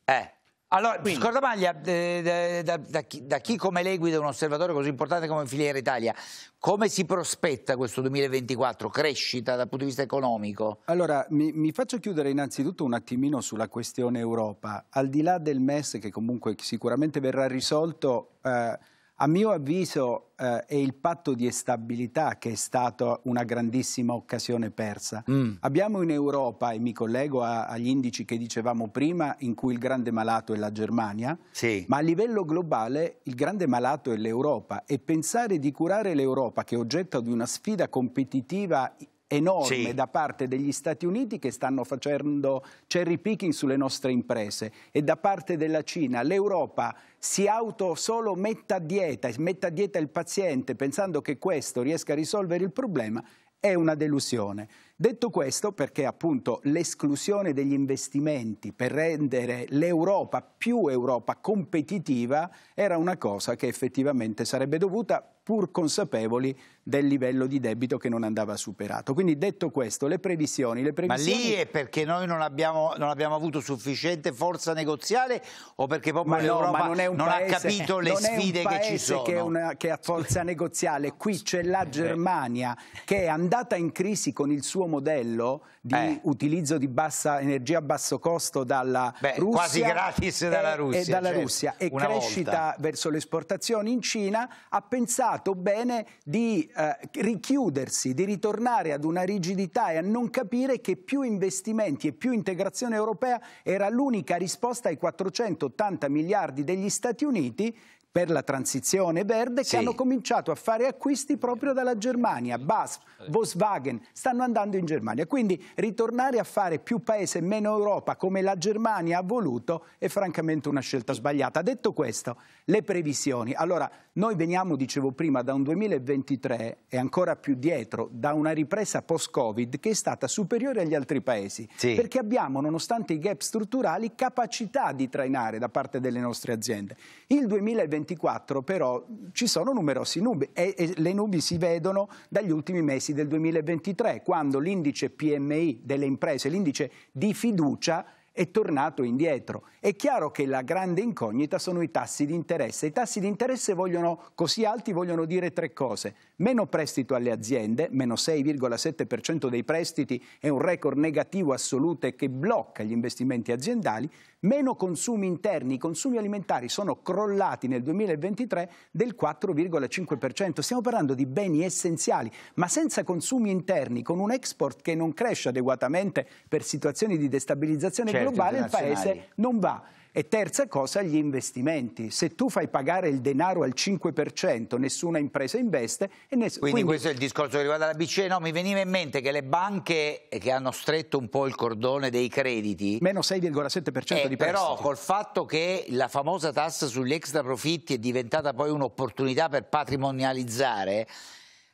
Eh. Allora, Quindi. maglia, da, da, da, chi, da, chi, come lei guida un osservatore così importante come Filiera Italia, come si prospetta questo 2024? Crescita dal punto di vista economico? Allora, mi, mi, faccio chiudere innanzitutto un attimino sulla questione Europa. Al di là del MES, che comunque sicuramente verrà risolto... Eh, a mio avviso eh, è il patto di stabilità che è stata una grandissima occasione persa. Mm. Abbiamo in Europa, e mi collego a, agli indici che dicevamo prima, in cui il grande malato è la Germania, sì. ma a livello globale il grande malato è l'Europa e pensare di curare l'Europa, che è oggetto di una sfida competitiva enorme sì. da parte degli Stati Uniti che stanno facendo cherry picking sulle nostre imprese e da parte della Cina. L'Europa si auto solo metta a dieta, metta a dieta il paziente pensando che questo riesca a risolvere il problema è una delusione. Detto questo, perché appunto l'esclusione degli investimenti per rendere l'Europa più Europa competitiva era una cosa che effettivamente sarebbe dovuta pur consapevoli del livello di debito che non andava superato. Quindi detto questo, le previsioni... Le previsioni... Ma lì è perché noi non abbiamo, non abbiamo avuto sufficiente forza negoziale o perché proprio ma l'Europa no, non, non paese, ha capito le sfide che ci sono? Che, una, che ha forza negoziale, qui c'è la eh. Germania che è andata in crisi con il suo modello di eh. utilizzo di bassa, energia a basso costo dalla Beh, Russia... quasi gratis dalla Russia. E, e dalla certo, Russia. E crescita volta. verso le esportazioni in Cina ha pensato fatto bene di eh, richiudersi, di ritornare ad una rigidità e a non capire che più investimenti e più integrazione europea era l'unica risposta ai 480 miliardi degli Stati Uniti per la transizione verde sì. che hanno cominciato a fare acquisti proprio dalla Germania. BAS, Volkswagen stanno andando in Germania. Quindi ritornare a fare più paese e meno Europa come la Germania ha voluto è francamente una scelta sbagliata. Detto questo, le previsioni. Allora, noi veniamo, dicevo prima, da un 2023 e ancora più dietro, da una ripresa post-Covid che è stata superiore agli altri paesi, sì. perché abbiamo, nonostante i gap strutturali, capacità di trainare da parte delle nostre aziende. Il 2024 però ci sono numerosi nubi e, e le nubi si vedono dagli ultimi mesi del 2023, quando l'indice PMI delle imprese, l'indice di fiducia, è tornato indietro. È chiaro che la grande incognita sono i tassi di interesse. I tassi di interesse vogliono, così alti vogliono dire tre cose. Meno prestito alle aziende, meno 6,7% dei prestiti è un record negativo assoluto e che blocca gli investimenti aziendali, meno consumi interni, i consumi alimentari sono crollati nel 2023 del 4,5%. Stiamo parlando di beni essenziali, ma senza consumi interni, con un export che non cresce adeguatamente per situazioni di destabilizzazione certo, globale, il Paese non va. E terza cosa, gli investimenti. Se tu fai pagare il denaro al 5%, nessuna impresa investe. Ness quindi, quindi, questo è il discorso che riguarda la BCE. No, mi veniva in mente che le banche che hanno stretto un po' il cordone dei crediti... Meno 6,7% eh, di prestiti. Però col fatto che la famosa tassa sugli extra profitti è diventata poi un'opportunità per patrimonializzare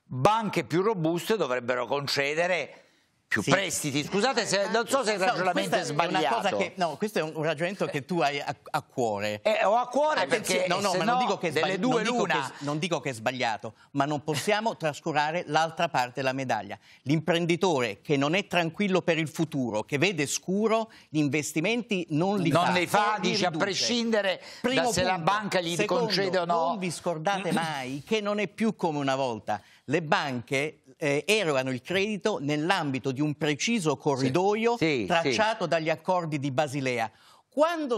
banche più robuste dovrebbero concedere più sì. prestiti. Scusate, se, eh, non so se il ragionamento no, è sbagliato. È che, no, questo è un, ragionamento che tu hai a, a cuore. Eh, ho a cuore ah, perché... No, no, ma non dico, sbagli- non, dico che, non dico che è sbagliato, ma non possiamo trascurare l'altra parte della medaglia. L'imprenditore che non è tranquillo per il futuro, che vede scuro, gli investimenti non li non fa. Non li fa, dice, a prescindere Primo da se la banca gli Secondo, concede o no. non vi scordate mai che non è più come una volta. Le banche eh, erogano il credito nell'ambito di un preciso corridoio sì. Sì, tracciato sì. dagli accordi di Basilea.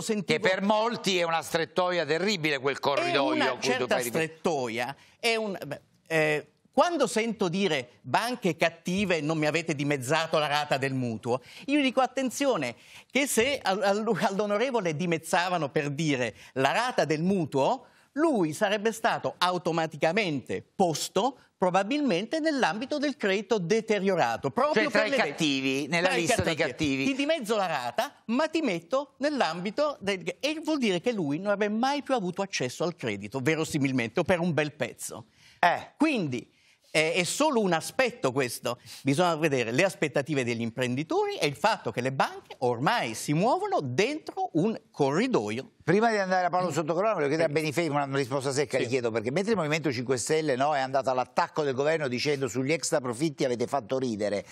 Sentivo... Che per molti è una strettoia terribile quel corridoio. È una certa strettoia. È Un... Beh, eh, quando sento dire banche cattive non mi avete dimezzato la rata del mutuo, io dico attenzione che se all'onorevole dimezzavano per dire la rata del mutuo, lui sarebbe stato automaticamente posto probabilmente nell'ambito del credito deteriorato. Proprio cioè, tra per i cattivi, nella tra lista dei cattivi. Ti dimezzo la rata, ma ti metto nell'ambito del... E vuol dire che lui non avrebbe mai più avuto accesso al credito, verosimilmente, o per un bel pezzo. Eh. Quindi è solo un aspetto questo. Bisogna vedere le aspettative degli imprenditori e il fatto che le banche ormai si muovono dentro un corridoio Prima di andare a Paolo Sottocorona, voglio chiedere a Benifei una risposta secca, sì. gli chiedo, perché mentre il Movimento 5 Stelle no, è andato all'attacco del governo dicendo sugli extra profitti avete fatto ridere,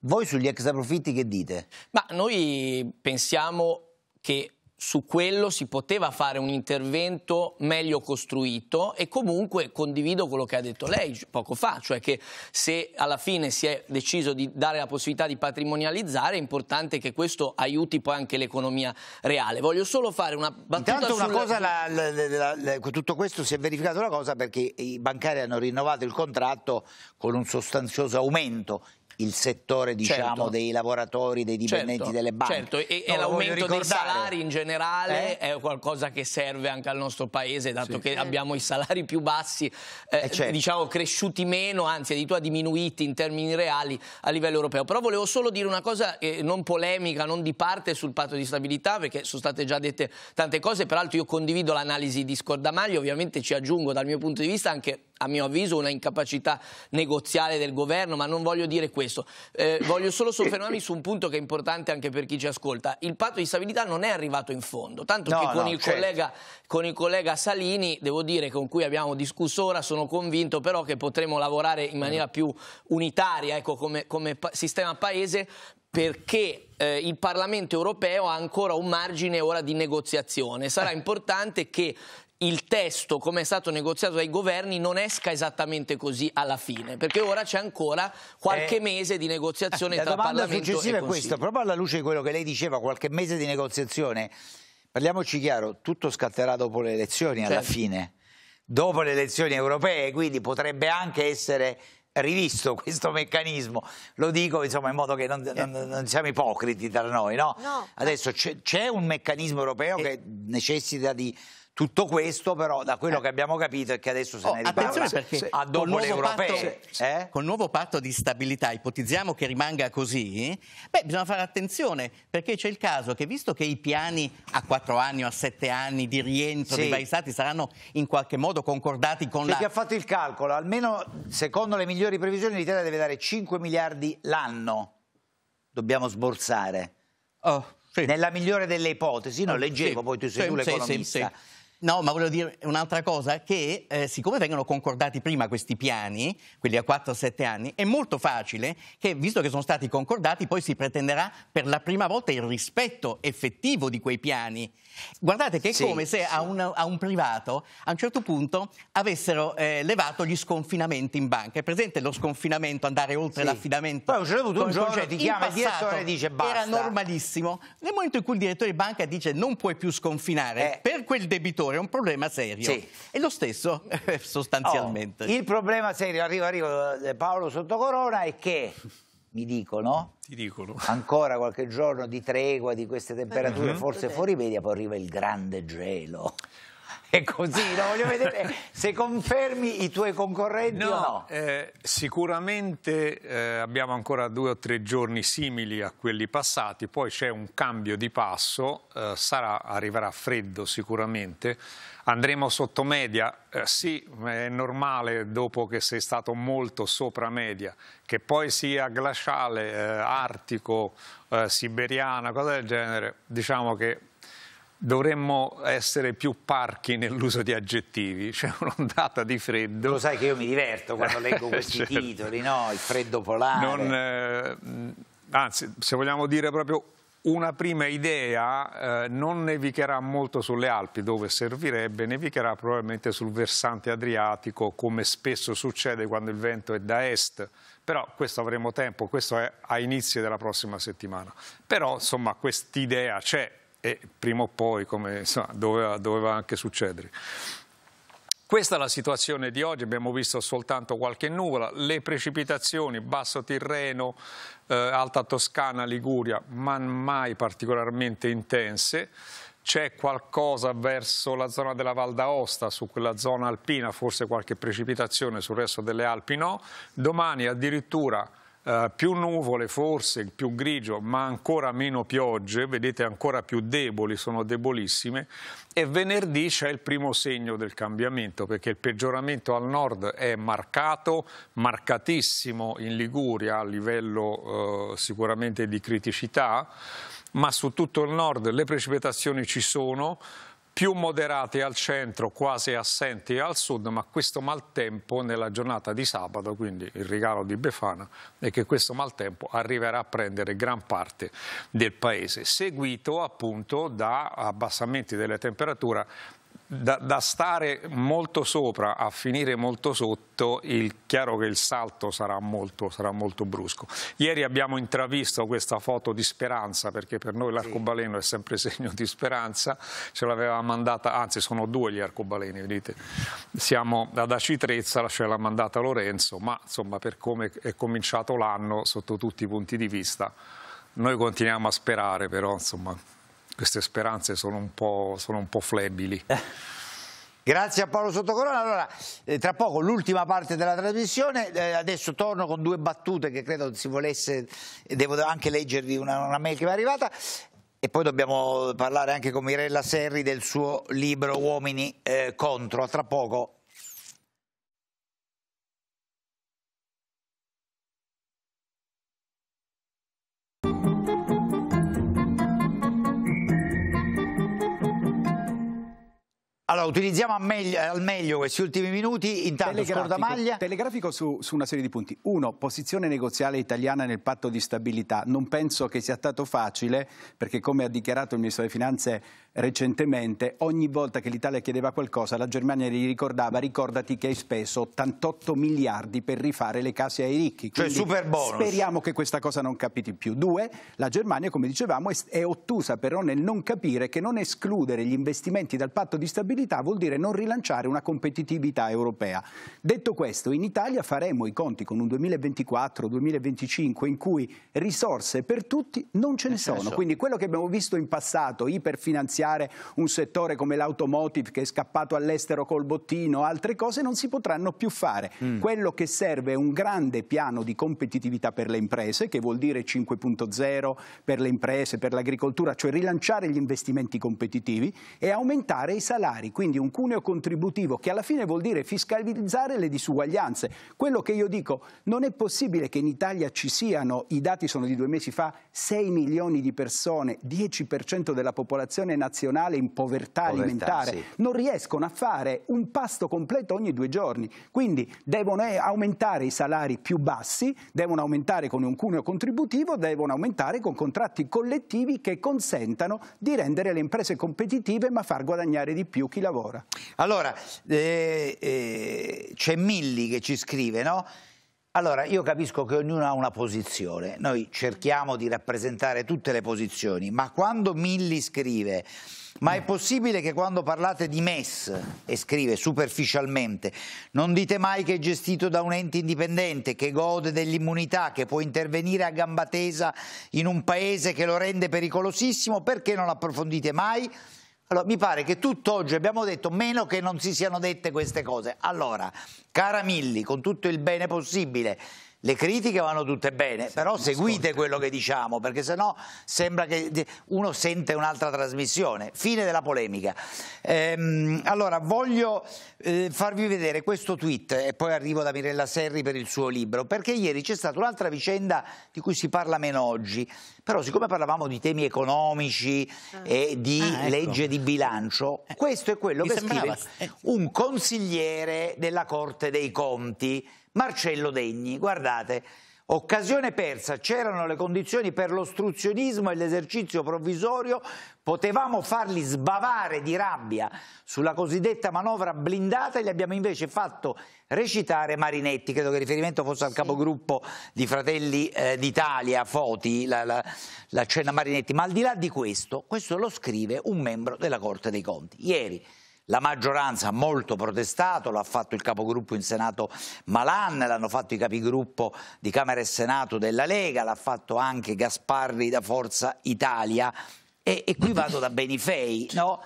voi sugli extra profitti che dite? Ma noi pensiamo che su quello si poteva fare un intervento meglio costruito e comunque condivido quello che ha detto lei poco fa, cioè che se alla fine si è deciso di dare la possibilità di patrimonializzare è importante che questo aiuti poi anche l'economia reale. Voglio solo fare una battuta Intanto una sulla... cosa, la, la, la, tutto questo si è verificato una cosa perché i bancari hanno rinnovato il contratto con un sostanzioso aumento il settore diciamo, certo. dei lavoratori, dei certo, dipendenti certo. delle banche. Certo, e, no, e l'aumento dei salari in generale eh? è qualcosa che serve anche al nostro paese, dato sì. che eh. abbiamo i salari più bassi, eh, eh certo. diciamo cresciuti meno, anzi addirittura diminuiti in termini reali a livello europeo. Però volevo solo dire una cosa eh, non polemica, non di parte sul patto di stabilità, perché sono state già dette tante cose, peraltro io condivido l'analisi di Scordamaglio, ovviamente ci aggiungo dal mio punto di vista anche a mio avviso una incapacità negoziale del governo, ma non voglio dire questo. Eh, voglio solo soffermarmi su un punto che è importante anche per chi ci ascolta. Il patto di stabilità non è arrivato in fondo, tanto no, che con, no, il certo. collega, con, il collega, Salini, devo dire, con cui abbiamo discusso ora, sono convinto però che potremo lavorare in maniera più unitaria ecco, come, come sistema paese perché eh, il Parlamento europeo ha ancora un margine ora di negoziazione. Sarà importante che il testo come è stato negoziato dai governi non esca esattamente così alla fine, perché ora c'è ancora qualche eh, mese di negoziazione la tra Parlamento e Consiglio. La domanda successiva è questa, proprio alla luce di quello che lei diceva, qualche mese di negoziazione, parliamoci chiaro, tutto scatterà dopo le elezioni certo. alla fine, dopo le elezioni europee, quindi potrebbe anche essere rivisto questo meccanismo. Lo dico insomma, in modo che non, non, eh. non, siamo ipocriti tra noi. No? no. Adesso c'è un meccanismo europeo eh. che necessita di tutto questo però da quello eh. che abbiamo capito è che adesso se oh, ne riparla a dopo le europee. Patto, eh? Col nuovo patto di stabilità ipotizziamo che rimanga così, beh bisogna fare attenzione perché c'è il caso che visto che i piani a quattro anni o a sette anni di rientro sì. dei vari stati saranno in qualche modo concordati con Perché la... Perché ha fatto il calcolo, almeno secondo le migliori previsioni l'Italia deve dare 5 miliardi l'anno, dobbiamo sborsare. Oh, sì. Nella migliore delle ipotesi, non oh, leggevo, sì. poi tu sei tu l'economista. No, ma voglio dire un'altra cosa, che eh, siccome vengono concordati prima questi piani, quelli a 4-7 anni, è molto facile che, visto che sono stati concordati, poi si pretenderà per la prima volta il rispetto effettivo di quei piani Guardate che è sì, come se sì. a, un, a, un, privato a un certo punto avessero eh, levato gli sconfinamenti in banca. È presente lo sconfinamento, andare oltre sì. l'affidamento? Poi c'è avuto un certo giorno concetto. ti chiama il direttore e dice basta. Era normalissimo. Nel momento in cui il direttore di banca dice non puoi più sconfinare, eh. per quel debitore è un problema serio. Sì. È lo stesso <laughs> sostanzialmente. Oh, il problema serio, arriva, arriva eh, Paolo Sottocorona, è che mi dicono, dicono, <laughs> ancora qualche giorno di tregua di queste temperature, mhm. forse fuori media, poi arriva il grande gelo è così, no? voglio vedere se confermi i tuoi concorrenti no, no? Eh, sicuramente eh, abbiamo ancora due o tre giorni simili a quelli passati, poi c'è un cambio di passo, eh, sarà, arriverà freddo sicuramente, andremo sotto media, eh, sì, è normale dopo che sei stato molto sopra media, che poi sia glaciale, eh, artico, eh, siberiana, cosa del genere, diciamo che dovremmo essere più parchi nell'uso di aggettivi, <laughs> c'è un'ondata di freddo. Lo sai che io mi diverto quando leggo <laughs> questi certo. titoli, no? Il freddo polare. Non, eh, anzi, se vogliamo dire proprio una prima idea, eh, non nevicherà molto sulle Alpi dove servirebbe, nevicherà probabilmente sul versante adriatico come spesso succede quando il vento è da est, però questo avremo tempo, questo è a inizio della prossima settimana. Però insomma quest'idea c'è, e prima o poi, come insomma, doveva, doveva anche succedere. Questa è la situazione di oggi, abbiamo visto soltanto qualche nuvola, le precipitazioni, basso Tirreno, eh, alta Toscana, Liguria, ma mai particolarmente intense. C'è qualcosa verso la zona della Val d'Aosta, su quella zona alpina, forse qualche precipitazione, sul resto delle Alpi no. Domani addirittura eh, più nuvole forse, più grigio, ma ancora meno piogge, vedete ancora più deboli, sono debolissime, e venerdì c'è il primo segno del cambiamento, perché il peggioramento al nord è marcato, marcatissimo in Liguria a livello eh, sicuramente di criticità, ma su tutto il nord le precipitazioni ci sono, più moderati al centro, quasi assenti al sud, ma questo maltempo nella giornata di sabato, quindi il regalo di Befana, è che questo maltempo arriverà a prendere gran parte del paese, seguito appunto da abbassamenti delle temperature da, da, stare molto sopra a finire molto sotto, è chiaro che il salto sarà molto, sarà molto, brusco. Ieri abbiamo intravisto questa foto di speranza, perché per noi l'arcobaleno è sempre <laughs> segno di speranza, ce l'aveva mandata, anzi sono due gli arcobaleni, vedete, siamo ad Acitrezza, ce l'ha mandata Lorenzo, ma insomma per come è cominciato l'anno sotto tutti i punti di vista, noi continuiamo a sperare però insomma queste speranze sono un po', sono un po flebili. <laughs> Grazie a Paolo Sottocorona. Allora, eh, tra poco l'ultima parte della trasmissione, eh, adesso torno con due battute che credo si volesse, eh, devo anche leggervi una, una mail che mi è arrivata. E poi dobbiamo parlare anche con Mirella Serri del suo libro Uomini eh, contro. A tra poco. Allora, utilizziamo meglio, eh, al meglio questi ultimi minuti. Intanto, Scordamaglia. Telegrafico su, su, una serie di punti. Uno, posizione negoziale italiana nel patto di stabilità. Non penso che sia stato facile, perché come ha dichiarato il Ministro delle Finanze recentemente, ogni volta che l'Italia chiedeva qualcosa la Germania gli ricordava ricordati che hai speso 88 miliardi per rifare le case ai ricchi. Cioè, Quindi cioè super bonus. Speriamo che questa cosa non capiti più. Due, la Germania, come dicevamo, è ottusa però nel non capire che non escludere gli investimenti dal patto di stabilità vuol dire non rilanciare una competitività europea. Detto questo, in Italia faremo i conti con un 2024-2025 in cui risorse per tutti non ce ne, sono. Quindi quello che abbiamo visto in passato, iperfinanziato, finanziare un settore come l'automotive che è scappato all'estero col bottino, altre cose non si potranno più fare. Mm. Quello che serve è un grande piano di competitività per le imprese, che vuol dire 5.0 per le imprese, per l'agricoltura, cioè rilanciare gli investimenti competitivi e aumentare i salari, quindi un cuneo contributivo che alla fine vuol dire fiscalizzare le disuguaglianze. Quello che io dico, non è possibile che in Italia ci siano, i dati sono di due mesi fa, 6 milioni di persone, 10% della popolazione nazionale, nazionale in povertà, povertà alimentare, sì. non riescono a fare un pasto completo ogni due giorni. Quindi devono eh, aumentare i salari più bassi, devono aumentare con un cuneo contributivo, devono aumentare con contratti collettivi che consentano di rendere le imprese competitive ma far guadagnare di più chi lavora. Allora, eh, eh, c'è Milli che ci scrive, no? Allora, io capisco che ognuno ha una posizione, noi cerchiamo di rappresentare tutte le posizioni, ma quando Milli scrive ma è possibile che quando parlate di MES, e scrive superficialmente, non dite mai che è gestito da un ente indipendente, che gode dell'immunità, che può intervenire a gamba tesa in un paese che lo rende pericolosissimo, perché non approfondite mai allora, mi pare che tutto oggi abbiamo detto meno che non si siano dette queste cose. Allora, cara Milli, con tutto il bene possibile, le critiche vanno tutte bene, però seguite quello che diciamo, perché sennò sembra che uno sente un'altra trasmissione. Fine della polemica. Ehm, allora, voglio eh, farvi vedere questo tweet e poi arrivo da Mirella Serri per il suo libro, perché ieri c'è stata un'altra vicenda di cui si parla meno oggi, però siccome parlavamo di temi economici ah. e di ah, ecco. legge di bilancio, questo è quello Mi che sembrava... scrive un consigliere della Corte dei Conti Marcello Degni. Guardate, occasione persa, c'erano le condizioni per l'ostruzionismo e l'esercizio provvisorio, potevamo farli sbavare di rabbia sulla cosiddetta manovra blindata e gli abbiamo invece fatto recitare Marinetti, credo che il riferimento fosse al sì. capogruppo di Fratelli eh, d'Italia, Foti, la, la, la cena Marinetti, ma al di là di questo, questo lo scrive un membro della Corte dei Conti. Ieri la maggioranza ha molto protestato, l'ha fatto il capogruppo in Senato Malan, l'hanno fatto i capigruppo di Camera e Senato della Lega, l'ha fatto anche Gasparri da Forza Italia. E, e qui vado da Benifei, no?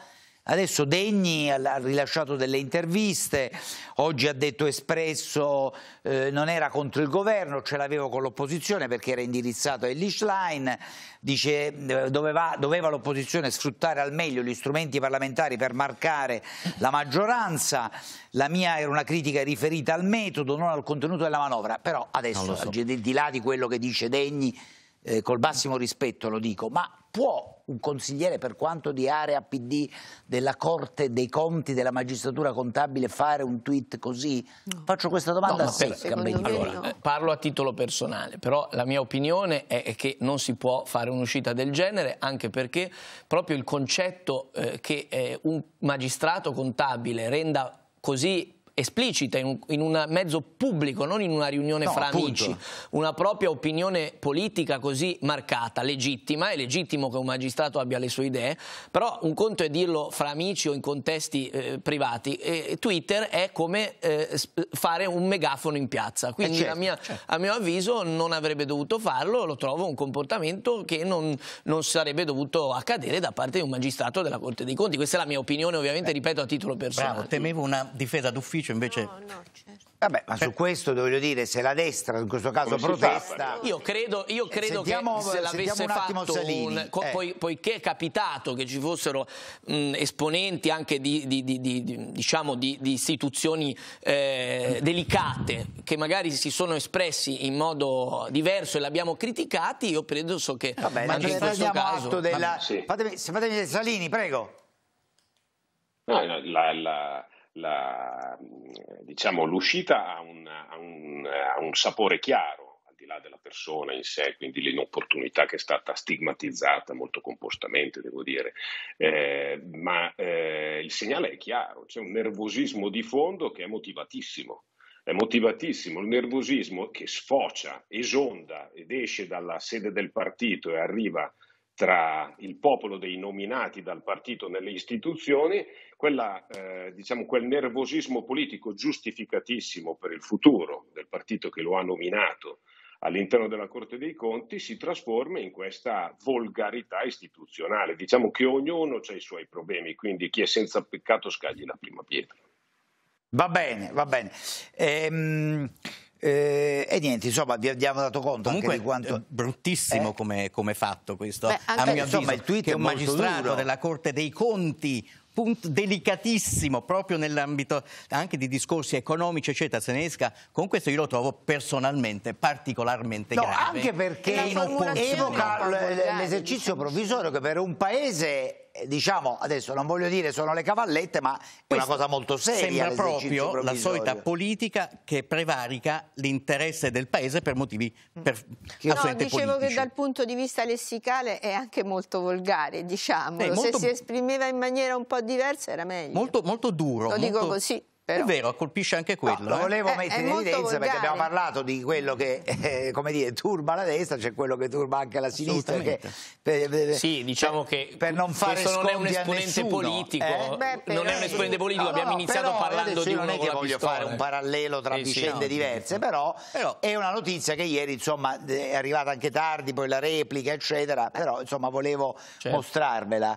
Adesso Degni ha rilasciato delle interviste, oggi ha detto espresso eh, non era contro il governo, ce l'avevo con l'opposizione perché era indirizzato a Lichline, dice eh, doveva, doveva l'opposizione sfruttare al meglio gli strumenti parlamentari per marcare la maggioranza, la mia era una critica riferita al metodo, non al contenuto della manovra, però adesso so. di là di quello che dice Degni, eh, col massimo rispetto lo dico, ma può un consigliere per quanto di area PD della Corte dei Conti della magistratura contabile fare un tweet così? No. Faccio questa domanda no, a sé, allora, eh, no. Parlo a titolo personale, però la mia opinione è che non si può fare un'uscita del genere anche perché proprio il concetto eh, che eh, un magistrato contabile renda così esplicita in un, in un, mezzo pubblico, non in una riunione no, fra appunto. amici, una propria opinione politica così marcata, legittima, è legittimo che un magistrato abbia le sue idee, però un conto è dirlo fra amici o in contesti eh, privati, e Twitter è come eh, fare un megafono in piazza, eh, quindi eh certo, mia, certo. a mio avviso non avrebbe dovuto farlo, lo trovo un comportamento che non, non, sarebbe dovuto accadere da parte di un magistrato della Corte dei Conti, questa è la mia opinione ovviamente, ripeto, a titolo personale. Bravo, temevo una difesa d'ufficio sacrificio invece... No, no, certo. Vabbè, ma su cioè questo voglio dire, se la destra in questo caso Come protesta... Io credo, io eh, credo sentiamo, che se l'avesse fatto un, eh. poi, poiché è capitato che ci fossero mh, esponenti anche di, di, di, di diciamo, istituzioni eh, delicate che magari si sono espressi in modo diverso e l'abbiamo criticati, io credo so che... Vabbè, anche in questo caso... Della... sì. fatemi, fatemi, Salini, prego. No, la, la, la, diciamo, l'uscita ha un, ha, un, ha un, sapore chiaro, al di là della persona in sé, quindi l'inopportunità che è stata stigmatizzata molto compostamente, devo dire, eh, ma eh, il segnale è chiaro, c'è un nervosismo di fondo che è motivatissimo. È motivatissimo il nervosismo che sfocia, esonda ed esce dalla sede del partito e arriva tra il popolo dei nominati dal partito nelle istituzioni quella, eh, diciamo, quel nervosismo politico giustificatissimo per il futuro del partito che lo ha nominato all'interno della Corte dei Conti si trasforma in questa volgarità istituzionale. Diciamo che ognuno ha i suoi problemi, quindi chi è senza peccato scagli la prima pietra. Va bene, va bene. Ehm... Eh, e niente, insomma, vi abbiamo dato conto Comunque, anche quanto... è eh, bruttissimo eh? come, come, fatto questo, Beh, anche, a mio insomma, avviso, il tweet che un magistrato duro. della Corte dei Conti punto delicatissimo proprio nell'ambito anche di discorsi economici, eccetera, se ne esca con questo io lo trovo personalmente particolarmente no, grave. Anche perché evoca l'esercizio diciamo. provvisorio che per un paese eh, diciamo, adesso non voglio dire sono le cavallette, ma è una cosa molto seria. Sembra proprio la solita politica che prevarica l'interesse del paese per motivi mm. per no, dicevo politici. che dal punto di vista lessicale è anche molto volgare, diciamo. Se si esprimeva in maniera un po' diversa era meglio. Molto, molto duro. Lo molto... dico così però. È vero, colpisce anche quello. No, Lo eh. volevo mettere in evidenza perché abbiamo parlato di quello che eh, dire, turba la destra, c'è cioè quello che turba anche la sinistra. Che, per, sì, diciamo per, che per non fare questo non è un esponente eh. politico. Eh? Beh, non è un esponente politico, no, abbiamo iniziato però, parlando di uno non è che voglio pistola. fare un parallelo tra eh, vicende sì, no. diverse, però, però, è una notizia che ieri insomma, eh, è arrivata anche tardi, poi la replica, eccetera, però insomma volevo certo. mostrarvela.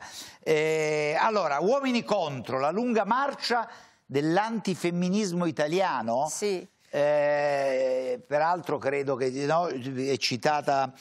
allora, uomini contro la lunga marcia dell'antifemminismo italiano. Sì. Eh, peraltro credo che no, è citata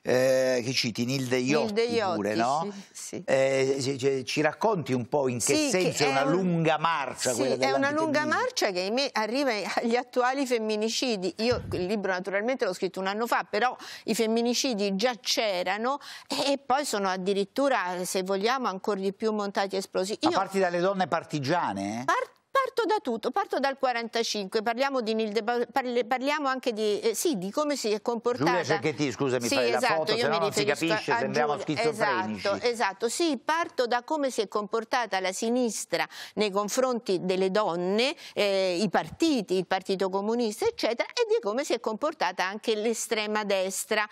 eh, chi citi Nilde Iotti, Nilde Iotti pure, no? Sì, sì. Eh, ci racconti un po' in che senso che è una un... lunga marcia sì, è una lunga marcia che ahimè arriva agli attuali femminicidi io il libro naturalmente l'ho scritto un anno fa però i femminicidi già c'erano e poi sono addirittura se vogliamo ancora di più montati e esplosi io... Ma parti dalle donne partigiane? Eh? Parti Parto da tutto, parto dal 45, parliamo, di Nilde, parliamo anche di, eh, sì, di, come si è comportata. Giulia Cecchetti, scusami, sì, fai esatto, la foto, io mi non si capisce, sembriamo schizofrenici. Esatto, esatto, sì, parto da come si è comportata la sinistra nei confronti delle donne, eh, i partiti, il Partito Comunista, eccetera, e di come si è comportata anche l'estrema destra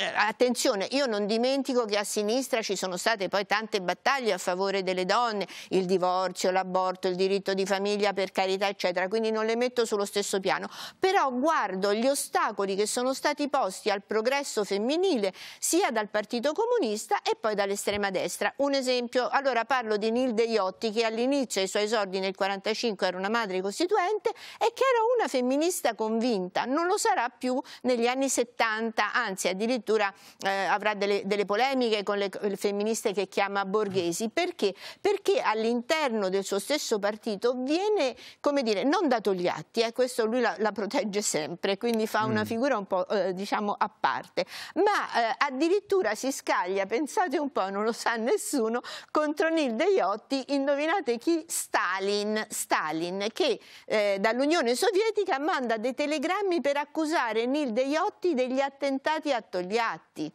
eh, attenzione, io non dimentico che a sinistra ci sono state poi tante battaglie a favore delle donne, il divorzio, l'aborto, il diritto di famiglia per carità, eccetera, quindi non le metto sullo stesso piano, però guardo gli ostacoli che sono stati posti al progresso femminile sia dal Partito Comunista e poi dall'estrema destra. Un esempio, allora parlo di Nilde Iotti che all'inizio ai suoi esordi nel 1945 era una madre costituente e che era una femminista convinta, non lo sarà più negli anni 70, anzi addirittura addirittura eh, avrà delle, delle, polemiche con le, le, femministe che chiama Borghesi. Perché? Perché all'interno del suo stesso partito viene, come dire, non dato gli atti, eh, questo lui la, la, protegge sempre, quindi fa una mm. figura un po' eh, diciamo a parte, ma eh, addirittura si scaglia, pensate un po', non lo sa nessuno, contro Nil Deiotti, indovinate chi? Stalin, Stalin che eh, dall'Unione Sovietica manda dei telegrammi per accusare Nil Deiotti degli attentati a Togliatti sbagliati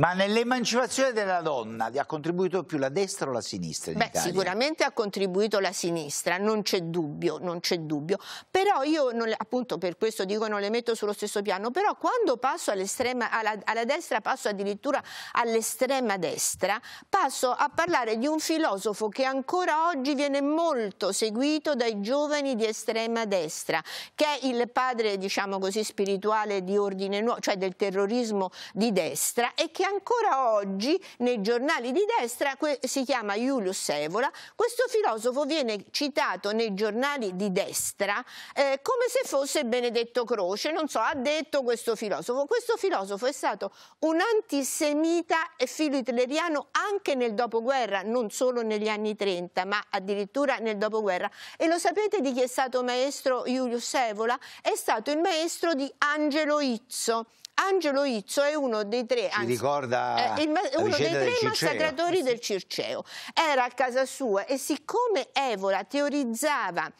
ma nell'emancipazione della donna vi ha contribuito più la destra o la sinistra? Beh, Italia? sicuramente ha contribuito la sinistra, non c'è dubbio, non c'è dubbio. Però io, non, appunto per questo dico non le metto sullo stesso piano, però quando passo all'estrema, alla, alla destra, passo addirittura all'estrema destra, passo a parlare di un filosofo che ancora oggi viene molto seguito dai giovani di estrema destra, che è il padre, diciamo così, spirituale di ordine nuovo, cioè del terrorismo di destra e che ha ancora oggi nei giornali di destra si chiama Julius Evola, questo filosofo viene citato nei giornali di destra eh, come se fosse Benedetto Croce, non so, ha detto questo filosofo. Questo filosofo è stato un antisemita e filo hitleriano anche nel dopoguerra, non solo negli anni 30, ma addirittura nel dopoguerra. E lo sapete di chi è stato maestro Julius Evola? È stato il maestro di Angelo Izzo. Angelo Izzo è uno dei tre, anzi, ricorda eh, il, uno dei tre del massacratori eh del Circeo. Era a casa sua e siccome Evola teorizzava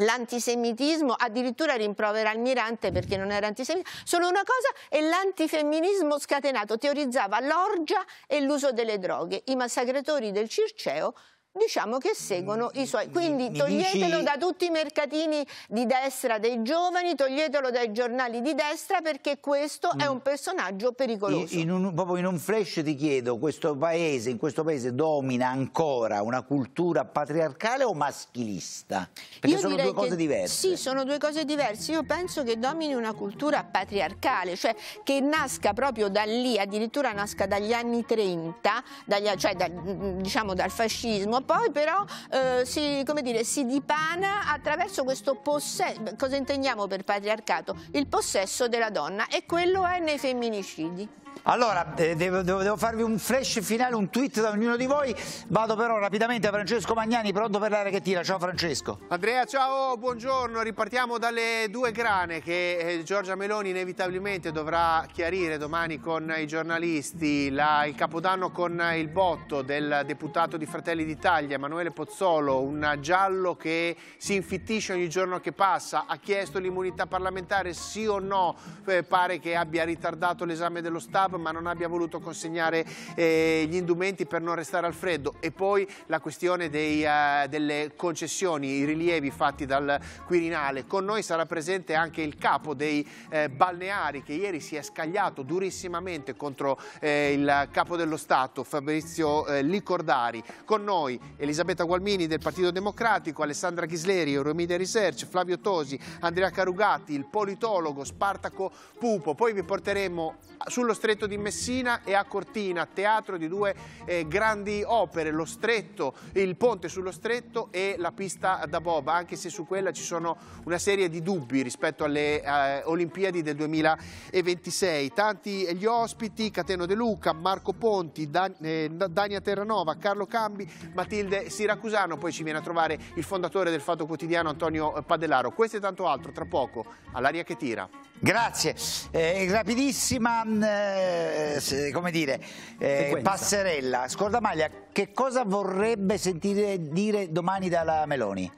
l'antisemitismo, addirittura rimprovera Almirante perché non era antisemita, solo una cosa e l'antifemminismo scatenato, teorizzava l'orgia e l'uso delle droghe. I massacratori del Circeo diciamo che seguono eh, i suoi. Quindi toglietelo da tutti i mercatini di destra dei giovani, toglietelo dai giornali di destra perché questo è mm. un personaggio pericoloso. In un, proprio in un flash ti chiedo, questo paese, in questo paese domina ancora una cultura patriarcale o maschilista? Perché Io sono due cose diverse. Sì, sono due cose diverse. Io penso che domini una cultura patriarcale, cioè che nasca proprio da lì, addirittura nasca dagli anni 30, dagli, cioè da, mm, diciamo dal fascismo, poi però eh, si, dire, si, dipana attraverso questo possesso, cosa intendiamo per patriarcato? Il possesso della donna e quello è nei femminicidi. Allora, eh, devo, devo, farvi un flash finale, un tweet da ognuno di voi. Vado però rapidamente a Francesco Magnani, pronto per l'area che tira. Ciao Francesco. Andrea, ciao, buongiorno. Ripartiamo dalle due grane che eh, Giorgia Meloni inevitabilmente dovrà chiarire domani con i giornalisti. La, il capodanno con il botto del deputato di Fratelli d'Italia, Emanuele Pozzolo, un giallo che si infittisce ogni giorno che passa. Ha chiesto l'immunità parlamentare, sì o no? Eh, pare che abbia ritardato l'esame dello Stato club ma non abbia voluto consegnare eh, gli indumenti per non restare al freddo e poi la questione dei, eh, delle concessioni, i rilievi fatti dal Quirinale. Con noi sarà presente anche il capo dei eh, balneari che ieri si è scagliato durissimamente contro eh, il capo dello Stato Fabrizio eh, Licordari. Con noi Elisabetta Gualmini del Partito Democratico, Alessandra Ghisleri, Euromide Research, Flavio Tosi, Andrea Carugati, il politologo Spartaco Pupo. Poi vi porteremo sullo stretto Stretto di Messina e a Cortina, teatro di due eh, grandi opere, lo stretto, il ponte sullo stretto e la pista da boba, anche se su quella ci sono una serie di dubbi rispetto alle eh, Olimpiadi del 2026. Tanti gli ospiti, Cateno De Luca, Marco Ponti, Dan eh, Dania Terranova, Carlo Cambi, Matilde Siracusano, poi ci viene a trovare il fondatore del Fatto Quotidiano Antonio Padellaro. Questo e tanto altro tra poco all'aria che tira. Grazie, eh, rapidissima mm, eh, come dire, eh, passerella. Scordamaglia, che cosa vorrebbe sentire dire domani dalla Meloni?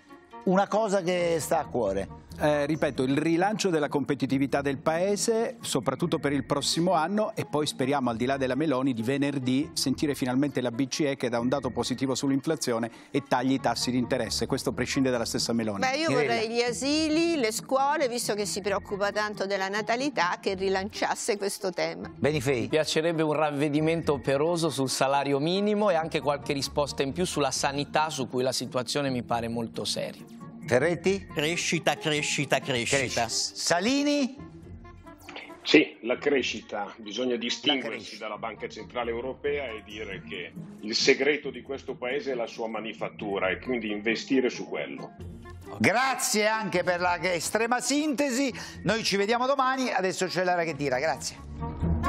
Una cosa che sta a cuore eh, ripeto, il rilancio della competitività del Paese, soprattutto per il prossimo anno e poi speriamo al di là della Meloni di venerdì sentire finalmente la BCE che dà un dato positivo sull'inflazione e tagli i tassi di interesse. Questo prescinde dalla stessa Meloni. Beh, io vorrei gli asili, le scuole, visto che si preoccupa tanto della natalità, che rilanciasse questo tema. Benifei. Mi piacerebbe un ravvedimento operoso sul salario minimo e anche qualche risposta in più sulla sanità su cui la situazione mi pare molto seria. Ferretti? Crescita, crescita, crescita. Cres- Salini? Sì, la crescita. Bisogna distinguersi crescita. dalla Banca Centrale Europea e dire che il segreto di questo paese è la sua manifattura e quindi investire su quello. Grazie anche per la estrema sintesi. Noi ci vediamo domani. Adesso c'è l'area che tira. Grazie.